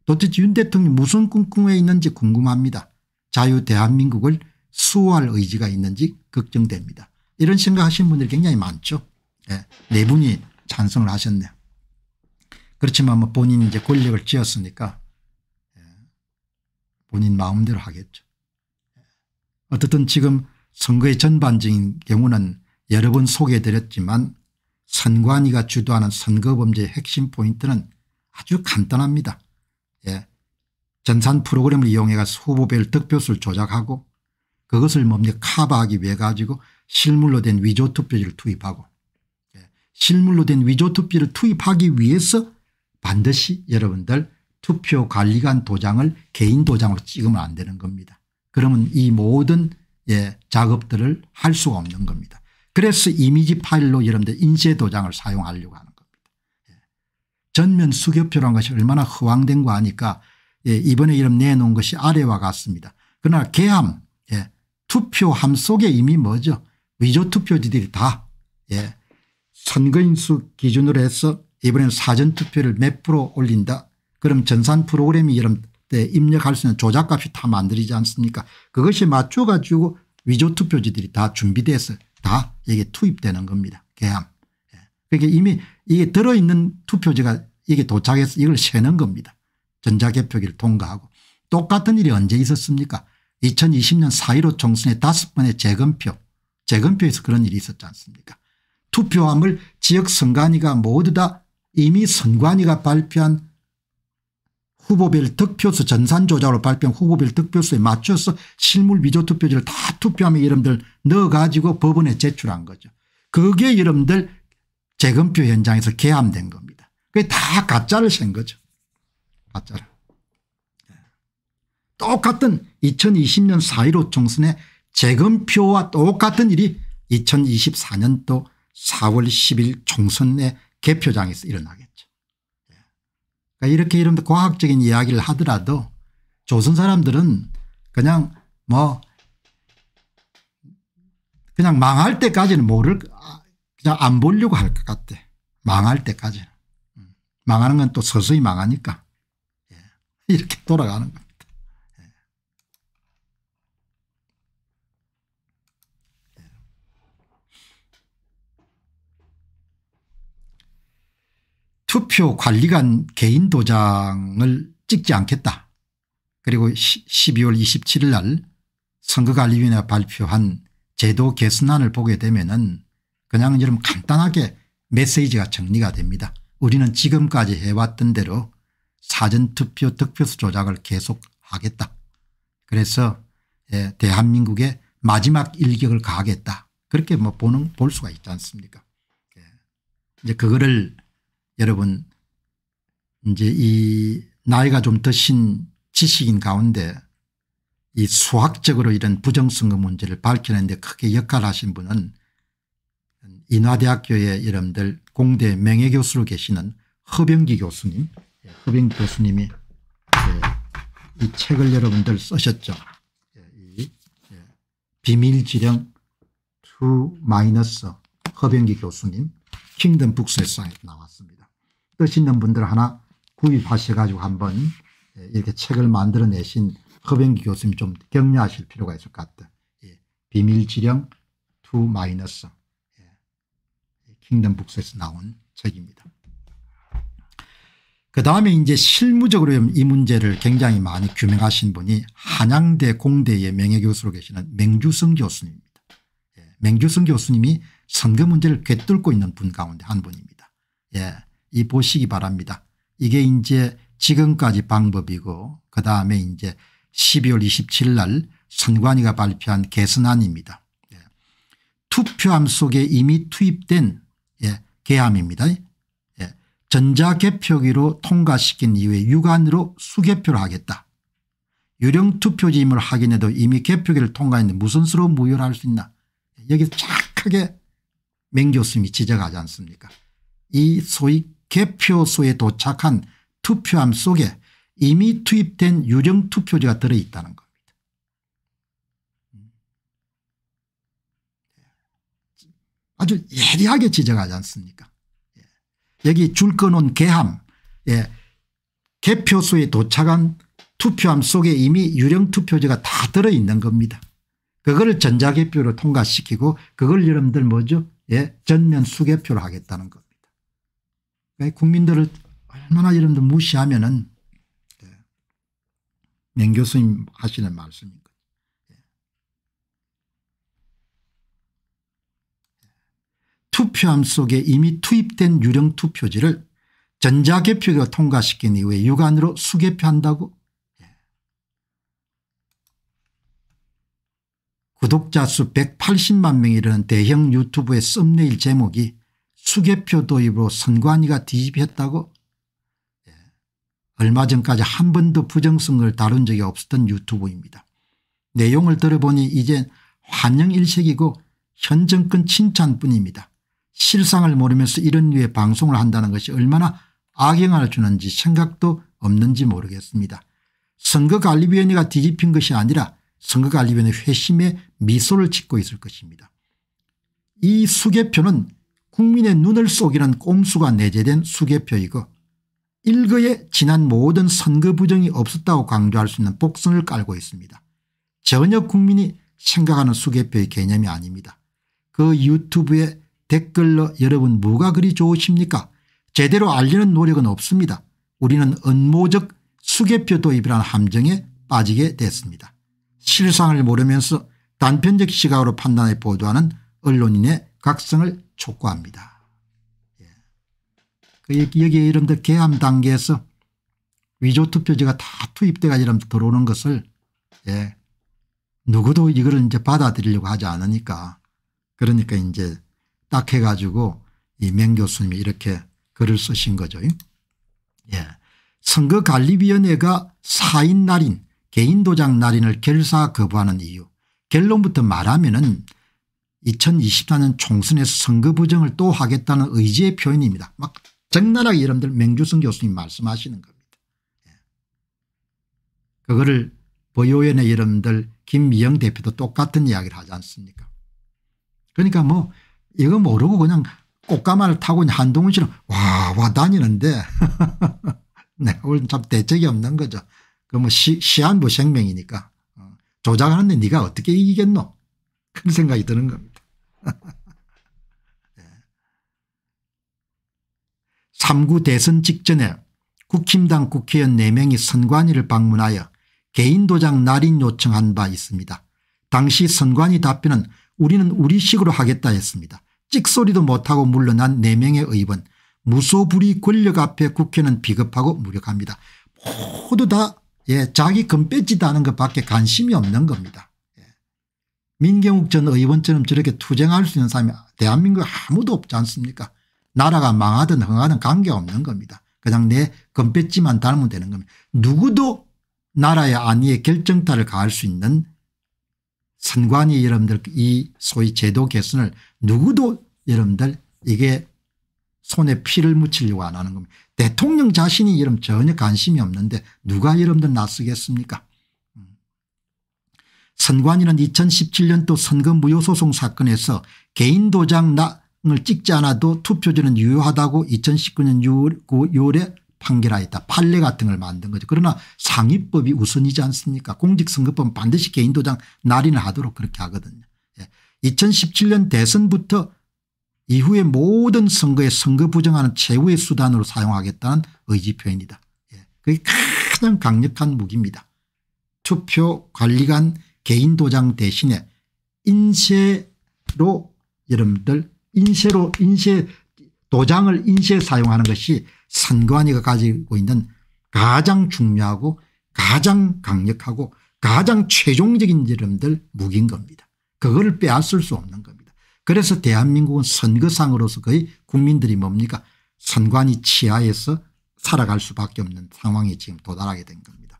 도대체 윤 대통령이 무슨 꿍꿍에 있는지 궁금합니다. 자유 대한민국을 수호할 의지가 있는지 걱정됩니다. 이런 생각하시는 분들이 굉장히 많죠. 네, 네 분이 찬성을 하셨네요. 그렇지만 뭐 본인이 제 권력을 쥐었으니까 예, 본인 마음대로 하겠죠. 어떻든 지금 선거의 전반적인 경우는 여러 번 소개해드렸지만 선관위가 주도하는 선거범죄의 핵심 포인트는 아주 간단합니다. 예. 전산 프로그램을 이용해 가서 후보별 득표수를 조작하고 그것을 뭡니까 카바하기 위해 가지고 실물로 된 위조 투표지를 투입하고 예. 실물로 된 위조 투표를 투입하기 위해서 반드시 여러분들 투표관리관 도장을 개인 도장으로 찍으면 안 되는 겁니다. 그러면 이 모든 예, 작업들을 할 수가 없는 겁니다. 그래서 이미지 파일로 여러분들 인쇄 도장을 사용하려고 하는 전면 수교표라는 것이 얼마나 허황된 거 아니까 예, 이번에 이름 내놓은 것이 아래와 같습니다. 그러나 개함 예, 투표함 속에 이미 뭐죠 위조투표지들이 다 예, 선거인수 기준으로 해서 이번엔 사전투표를 몇 프로 올린다 그럼 전산 프로그램이 이런 때 입력할 수 있는 조작값이 다만들지 않습니까 그것이 맞춰 가지고 위조투표지들이 다 준비돼서 다 여기 에 투입되는 겁니다 개함. 예. 그러니까 이미 이게 들어있는 투표지가 이게 도착해서 이걸 세는 겁니다. 전자개표기를 통과하고 똑같은 일이 언제 있었습니까 2020년 4.15 총선에 다섯 번의 재검표 재검표에서 그런 일이 있었지 않습니까 투표함을 지역 선관위가 모두 다 이미 선관위가 발표한 후보별 득표수 전산조작으로 발표한 후보별 득표수에 맞춰서 실물 위조 투표지를 다 투표함에 여러분들 넣어가지고 법원에 제출한 거죠. 그게 여러분들 재검표 현장에서 개함된 겁니다. 그게 다 가짜를 센 거죠. 가짜를. 예. 똑같은 2020년 4.15 총선의 재검표와 똑같은 일이 2024년도 4월 10일 총선의 개표장에서 일어나겠죠. 예. 그러니까 이렇게 이런 과학적인 이야기를 하더라도 조선 사람들은 그냥 뭐 그냥 망할 때까지는 모를 진짜 안 보려고 할 것같아 망할 때까지. 음. 망하는 건 또 서서히 망하니까. 예. 이렇게 돌아가는 겁니다. 예. 예. 투표 관리관 개인 도장을 찍지 않겠다. 그리고 12월 27일 날 선거관리위원회 발표한 제도 개선안을 보게 되면은 그냥 여러분 간단하게 메시지가 정리가 됩니다. 우리는 지금까지 해왔던 대로 사전투표 득표수 조작을 계속하겠다. 그래서 예, 대한민국의 마지막 일격을 가하겠다. 그렇게 뭐 보는 볼 수가 있지 않습니까 예. 이제 그거를 여러분 이제 이 나이가 좀 드신 지식인 가운데 이 수학적으로 이런 부정선거 문제를 밝혀는데 크게 역할하신 분은 인하대학교의 여러분들 공대 명예교수로 계시는 허병기 교수님 예, 허병 교수님이 예, 이 책을 여러분들 쓰셨죠. 예, 비밀지령 2 마이너스 허병기 교수님 킹덤 북스에 나왔습니다. 뜻 있는 분들 하나 구입하셔가지고 한번 이렇게 책을 만들어내신 허병기 교수님 좀 격려하실 필요가 있을 것 같다. 비밀지령 2 마이너스 킹덤 북스에서 나온 책입니다. 그 다음에 이제 실무적으로 이 문제를 굉장히 많이 규명하신 분이 한양대 공대의 명예교수로 계시는 맹주성 교수님입니다. 예, 맹주성 교수님이 선거 문제를 꿰뚫고 있는 분 가운데 한 분입니다. 예, 이 보시기 바랍니다. 이게 이제 지금까지 방법이고 그 다음에 이제 12월 27일 날 선관위가 발표한 개선안입니다. 예, 투표함 속에 이미 투입된 예, 개함입니다. 예, 전자개표기로 통과시킨 이후에 육안으로 수개표를 하겠다. 유령 투표지임을 확인해도 이미 개표기를 통과했는데 무슨 수로 무효를 할 수 있나. 여기서 착하게 맹 교수님이 지적하지 않습니까 이 소위 개표소에 도착한 투표함 속에 이미 투입된 유령 투표지가 들어있다는 것. 아주 예리하게 지적하지 않습니까 예. 여기 줄 끊은 개함 예. 개표수에 도착한 투표함 속에 이미 유령 투표지가 다 들어있는 겁니다. 그거 전자개표로 통과시키고 그걸 여러분들 뭐죠 예. 전면 수개표로 하겠다는 겁니다. 그러니까 국민들을 얼마나 여러분들 무시하면 은맹 예. 교수님 하시는 말씀입니다. 투표함 속에 이미 투입된 유령 투표지를 전자개표가 통과시킨 이후에 육안으로 수개표한다고 예. 구독자 수 180만 명이라는 대형 유튜브의 썸네일 제목이 수개표 도입으로 선관위가 뒤집혔다고 예. 얼마 전까지 한 번도 부정성을 다룬 적이 없었던 유튜브입니다. 내용을 들어보니 이제 환영일색이고 현 정권 칭찬뿐입니다. 실상을 모르면서 이런 류의 방송을 한다는 것이 얼마나 악영향을 주는지 생각도 없는지 모르겠습니다. 선거관리위원회가 뒤집힌 것이 아니라 선거관리위원회 회심에 미소를 짓고 있을 것입니다. 이 수개표는 국민의 눈을 속이는 꼼수가 내재된 수개표이고 일거에 지난 모든 선거 부정이 없었다고 강조할 수 있는 복선을 깔고 있습니다. 전혀 국민이 생각하는 수개표의 개념이 아닙니다. 그 유튜브에 댓글로 여러분 뭐가 그리 좋으십니까 제대로 알리는 노력은 없습니다. 우리는 언모적 수개표 도입이라는 함정에 빠지게 됐습니다. 실상을 모르면서 단편적 시각으로 판단해 보도하는 언론인의 각성을 촉구합니다. 예. 그 여기에 이름들 개함 단계에서 위조투표지가 다 투입돼가 이름 들어오는 것을 예. 누구도 이걸 이제 받아들이려고 하지 않으니까 그러니까 이제 딱 해가지고 이 맹 교수님이 이렇게 글을 쓰신 거죠. 예. 선거관리위원회가 사인 날인 개인도장 날인을 결사 거부하는 이유 결론부터 말하면 은 2024년 총선에서 선거 부정을 또 하겠다는 의지의 표현입니다. 막 적나라하게 여러분들 맹주성 교수님 말씀하시는 겁니다. 예. 그거를 보유위원 여러분들 김미영 대표도 똑같은 이야기를 하지 않습니까 그러니까 뭐 이거 모르고 그냥 꽃가마를 타고 한동훈 씨는 와 와 다니는데 네, 오늘 참 대책이 없는 거죠. 그뭐 시한부 생명이니까 어, 조작하는데 네가 어떻게 이기겠노 그런 생각이 드는 겁니다. 3구 예. 대선 직전에 국힘당 국회의원 4명이 선관위를 방문하여 개인 도장 날인 요청한 바 있습니다. 당시 선관위 답변은 우리는 우리식으로 하겠다 했습니다. 찍소리도 못하고 물러난 4명의 의원 무소불위 권력 앞에 국회는 비겁하고 무력합니다. 모두 다 예, 자기 금배지 다는 것밖에 관심이 없는 겁니다. 예. 민경욱 전 의원처럼 저렇게 투쟁할 수 있는 사람이 대한민국 아무도 없지 않습니까 나라가 망하든 흥하든 관계없는 겁니다. 그냥 내 금배지만 닮으면 되는 겁니다. 누구도 나라의 안위에 결정타를 가할 수 있는 선관위 여러분들 이 소위 제도 개선을 누구도 여러분들 이게 손에 피를 묻히려고 안 하는 겁니다. 대통령 자신이 여러분 전혀 관심이 없는데 누가 여러분들 나서겠습니까 음. 선관위는 2017년도 선거 무효소송 사건에서 개인 도장을 찍지 않아도 투표지는 유효하다고 2019년 6월, 6월에 판결하였다. 판례 같은 걸 만든 거죠. 그러나 상위법이 우선이지 않습니까 공직선거법 반드시 개인 도장 날인을 하도록 그렇게 하거든요. 2017년 대선부터 이후의 모든 선거에 선거 부정하는 최후의 수단으로 사용하겠다는 의지 표현이다. 예. 그게 가장 강력한 무기입니다. 투표 관리관 개인 도장 대신에 인쇄로 여러분들 인쇄로 인쇄 도장을 인쇄 사용하는 것이 선관위가 가지고 있는 가장 중요하고 가장 강력하고 가장 최종적인 여러분들 무기인 겁니다. 그거를 빼앗을 수 없는 겁니다. 그래서 대한민국은 선거상으로서 거의 국민들이 뭡니까 선관위 치하에서 살아갈 수밖에 없는 상황에 지금 도달하게 된 겁니다.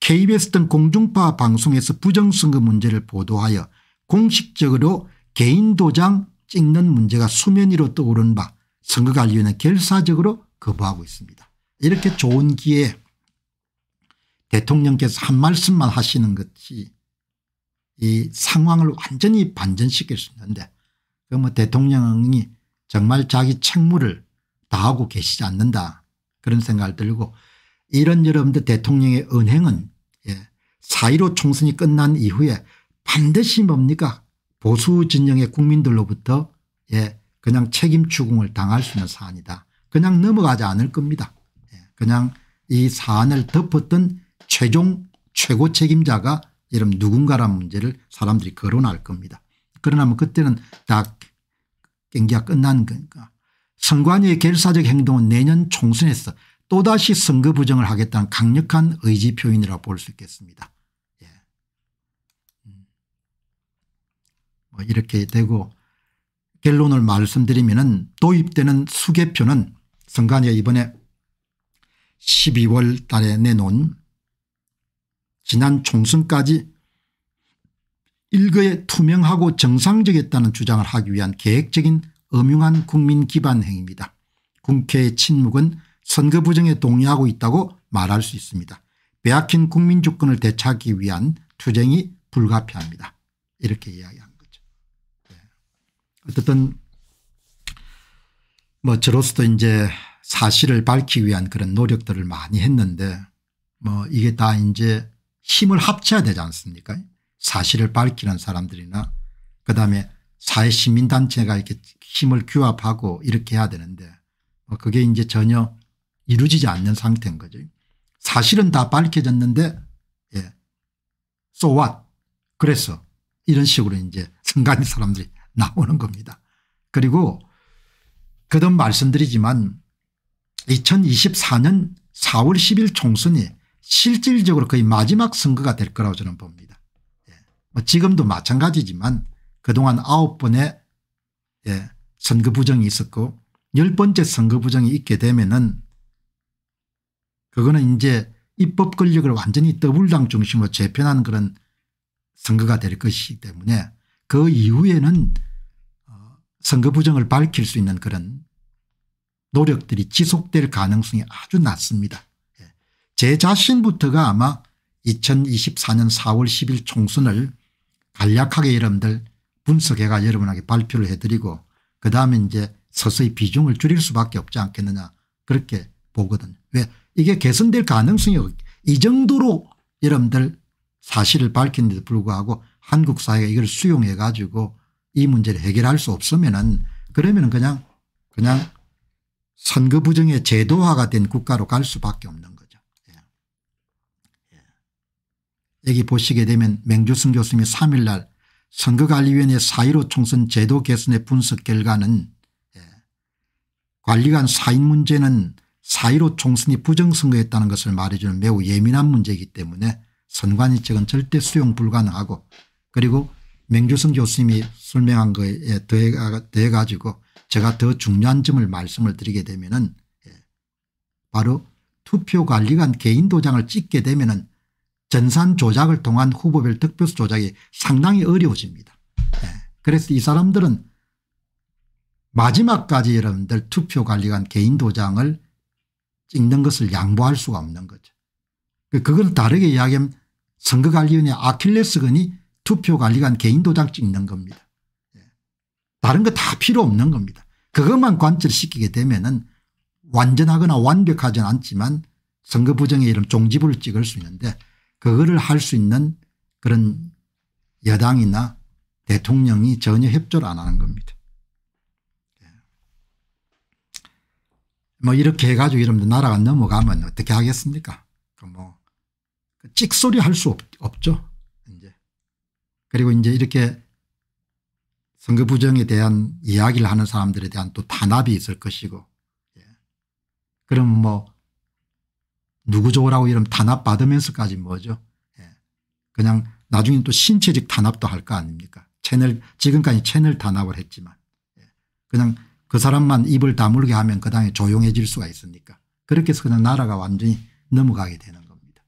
KBS 음. 등 공중파 방송에서 부정선거 문제를 보도하여 공식적으로 개인 도장 찍는 문제가 수면 위로 떠오른 바 선거관리위원회 결사적으로 거부하고 있습니다. 이렇게 좋은 기회에 대통령께서 한 말씀만 하시는 것이 이 상황을 완전히 반전시킬 수 있는데 그러 뭐 대통령이 정말 자기 책무를 다하고 계시지 않는다 그런 생각을 들고 이런 여러분들 대통령의 은행은 예. 4.15 총선이 끝난 이후에 반드시 뭡니까 보수 진영의 국민들로부터 예 그냥 책임 추궁을 당할 수 있는 사안이다. 그냥 넘어가지 않을 겁니다. 예. 그냥 이 사안을 덮었던 최종 최고 책임자가 이런 누군가란 문제를 사람들이 거론할 겁니다. 그러나 뭐 그때는 다 경기가 끝난 거니까. 선관위의 결사적 행동은 내년 총선에서 또다시 선거 부정을 하겠다는 강력한 의지 표현이라고 볼 수 있겠습니다. 예. 음. 뭐 이렇게 되고 결론을 말씀드리면 도입되는 수개표는 선관위가 이번에 12월 달에 내놓은 지난 총선까지 일거에 투명하고 정상적이었다는 주장을 하기 위한 계획적인 엄흉한 국민 기반 행위입니다. 국회의 침묵은 선거 부정에 동의하고 있다고 말할 수 있습니다. 배약힌 국민 주권을 되찾기 위한 투쟁이 불가피합니다. 이렇게 이야기한 거죠. 네. 어쨌든 뭐 저로서도 이제 사실을 밝히기 위한 그런 노력들을 많이 했는데 뭐 이게 다 이제 힘을 합쳐야 되지 않습니까 사실을 밝히는 사람들이나 그다음에 사회시민단체가 이렇게 힘을 규합하고 이렇게 해야 되는데 뭐 그게 이제 전혀 이루어지지 않는 상태인 거죠. 사실은 다 밝혀졌는데 예. so what 그래서 이런 식으로 이제 성가 사람들이 나오는 겁니다. 그리고 그동 말씀드리지만 2024년 4월 10일 총선이 실질적으로 거의 마지막 선거가 될 거라고 저는 봅니다. 예. 뭐 지금도 마찬가지지만 그동안 아홉 번의 예. 선거 부정이 있었고 열 번째 선거 부정이 있게 되면은 그거는 이제 입법 권력을 완전히 더블당 중심으로 재편하는 그런 선거가 될 것이기 때문에 그 이후에는 어, 선거 부정을 밝힐 수 있는 그런 노력들이 지속될 가능성이 아주 낮습니다. 제 자신부터가 아마 2024년 4월 10일 총선을 간략하게 여러분들 분석해가 여러분에게 발표를 해드리고 그 다음에 이제 서서히 비중을 줄일 수밖에 없지 않겠느냐 그렇게 보거든요. 왜 이게 개선될 가능성이 이 정도로 여러분들 사실을 밝힌데도 불구하고 한국 사회가 이걸 수용해 가지고 이 문제를 해결할 수 없으면은 그러면은 그냥 그냥 선거 부정의 제도화가 된 국가로 갈 수밖에 없는 거예요. 여기 보시게 되면 맹주승 교수님이 3일날 선거관리위원회 사1 5 총선 제도 개선의 분석 결과는 예, 관리관 사인 문제는 사1 5 총선이 부정선거였다는 것을 말해주는 매우 예민한 문제이기 때문에 선관위 측은 절대 수용 불가능하고 그리고 맹주승 교수님이 설명한 거에 더해 가지고 제가 더 중요한 점을 말씀을 드리게 되면 은 예, 바로 투표관리관 개인 도장을 찍게 되면 은 전산 조작을 통한 후보별 득표수 조작이 상당히 어려워집니다. 네. 그래서 이 사람들은 마지막까지 여러분들 투표관리관 개인 도장을 찍는 것을 양보할 수가 없는 거죠. 그, 그걸 다르게 이야기하면 선거관리위원회 아킬레스건이 투표관리관 개인 도장 찍는 겁니다. 예, 다른 거 다 필요 없는 겁니다. 그것만 관철시키게 되면 은 완전하거나 완벽하진 않지만 선거 부정에 이런 종지부를 찍을 수 있는데 그거를 할 수 있는 그런 여당이나 대통령이 전혀 협조를 안 하는 겁니다. 예. 뭐 이렇게 해가지고 여러분들 나라가 넘어가면 어떻게 하겠습니까? 그 뭐 그 찍소리 할 수 없죠. 이제 그리고 이제 이렇게 선거 부정에 대한 이야기를 하는 사람들에 대한 또 탄압이 있을 것이고 예. 그럼 뭐 누구 좋으라고 이런 단합받으면서까지 뭐죠. 예. 그냥 나중에 또 신체적 단합도 할 거 아닙니까 채널 지금까지 채널 단합을 했지만 예. 그냥 그 사람만 입을 다물게 하면 그다음에 조용해질 수가 있습니까 그렇게 해서 그냥 나라가 완전히 넘어가게 되는 겁니다.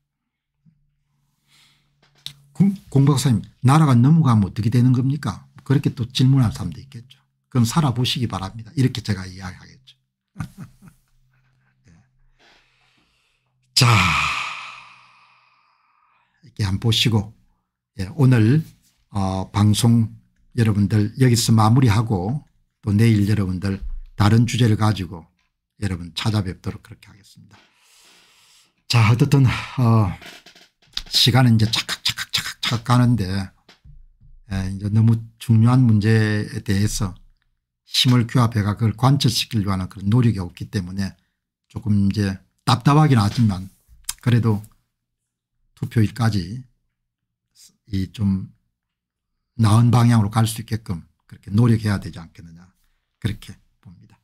공 박사님 나라가 넘어가면 어떻게 되는 겁니까 그렇게 또 질문할 사람도 있겠죠. 그럼 살아보시기 바랍니다. 이렇게 제가 이야기하겠죠. 자 이렇게 한 번 보시고 예, 오늘 어, 방송 여러분들 여기서 마무리하고 또 내일 여러분들 다른 주제를 가지고 여러분 찾아뵙도록 그렇게 하겠습니다. 자어떻든 어, 시간은 이제 착각 착각 착각 착각 가는데 예, 이제 너무 중요한 문제에 대해서 힘을 규합해가 그걸 관철시키려고 하는 그런 노력이 없기 때문에 조금 이제 답답하긴 하지만 그래도 투표일까지 이 좀 나은 방향으로 갈 수 있게끔 그렇게 노력해야 되지 않겠느냐 그렇게 봅니다.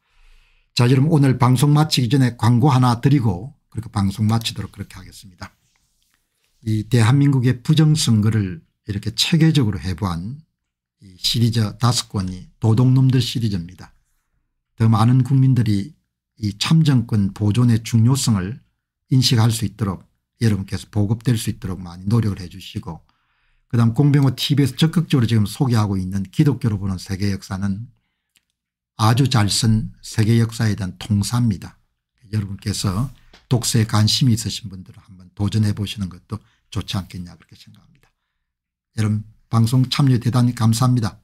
자 여러분 오늘 방송 마치기 전에 광고 하나 드리고 그리고 방송 마치도록 그렇게 하겠습니다. 이 대한민국의 부정선거를 이렇게 체계적으로 해부한 이 시리즈 다섯 권이 도둑놈들 시리즈입니다. 더 많은 국민들이 이 참정권 보존의 중요성을 인식할 수 있도록 여러분께서 보급될 수 있도록 많이 노력을 해 주시고 그다음 공병호 tv에서 적극적으로 지금 소개하고 있는 기독교로 보는 세계 역사는 아주 잘 쓴 세계 역사에 대한 통사입니다. 여러분께서 독서에 관심이 있으신 분들은 한번 도전해 보시는 것도 좋지 않겠냐 그렇게 생각합니다. 여러분 방송 참여 대단히 감사합니다.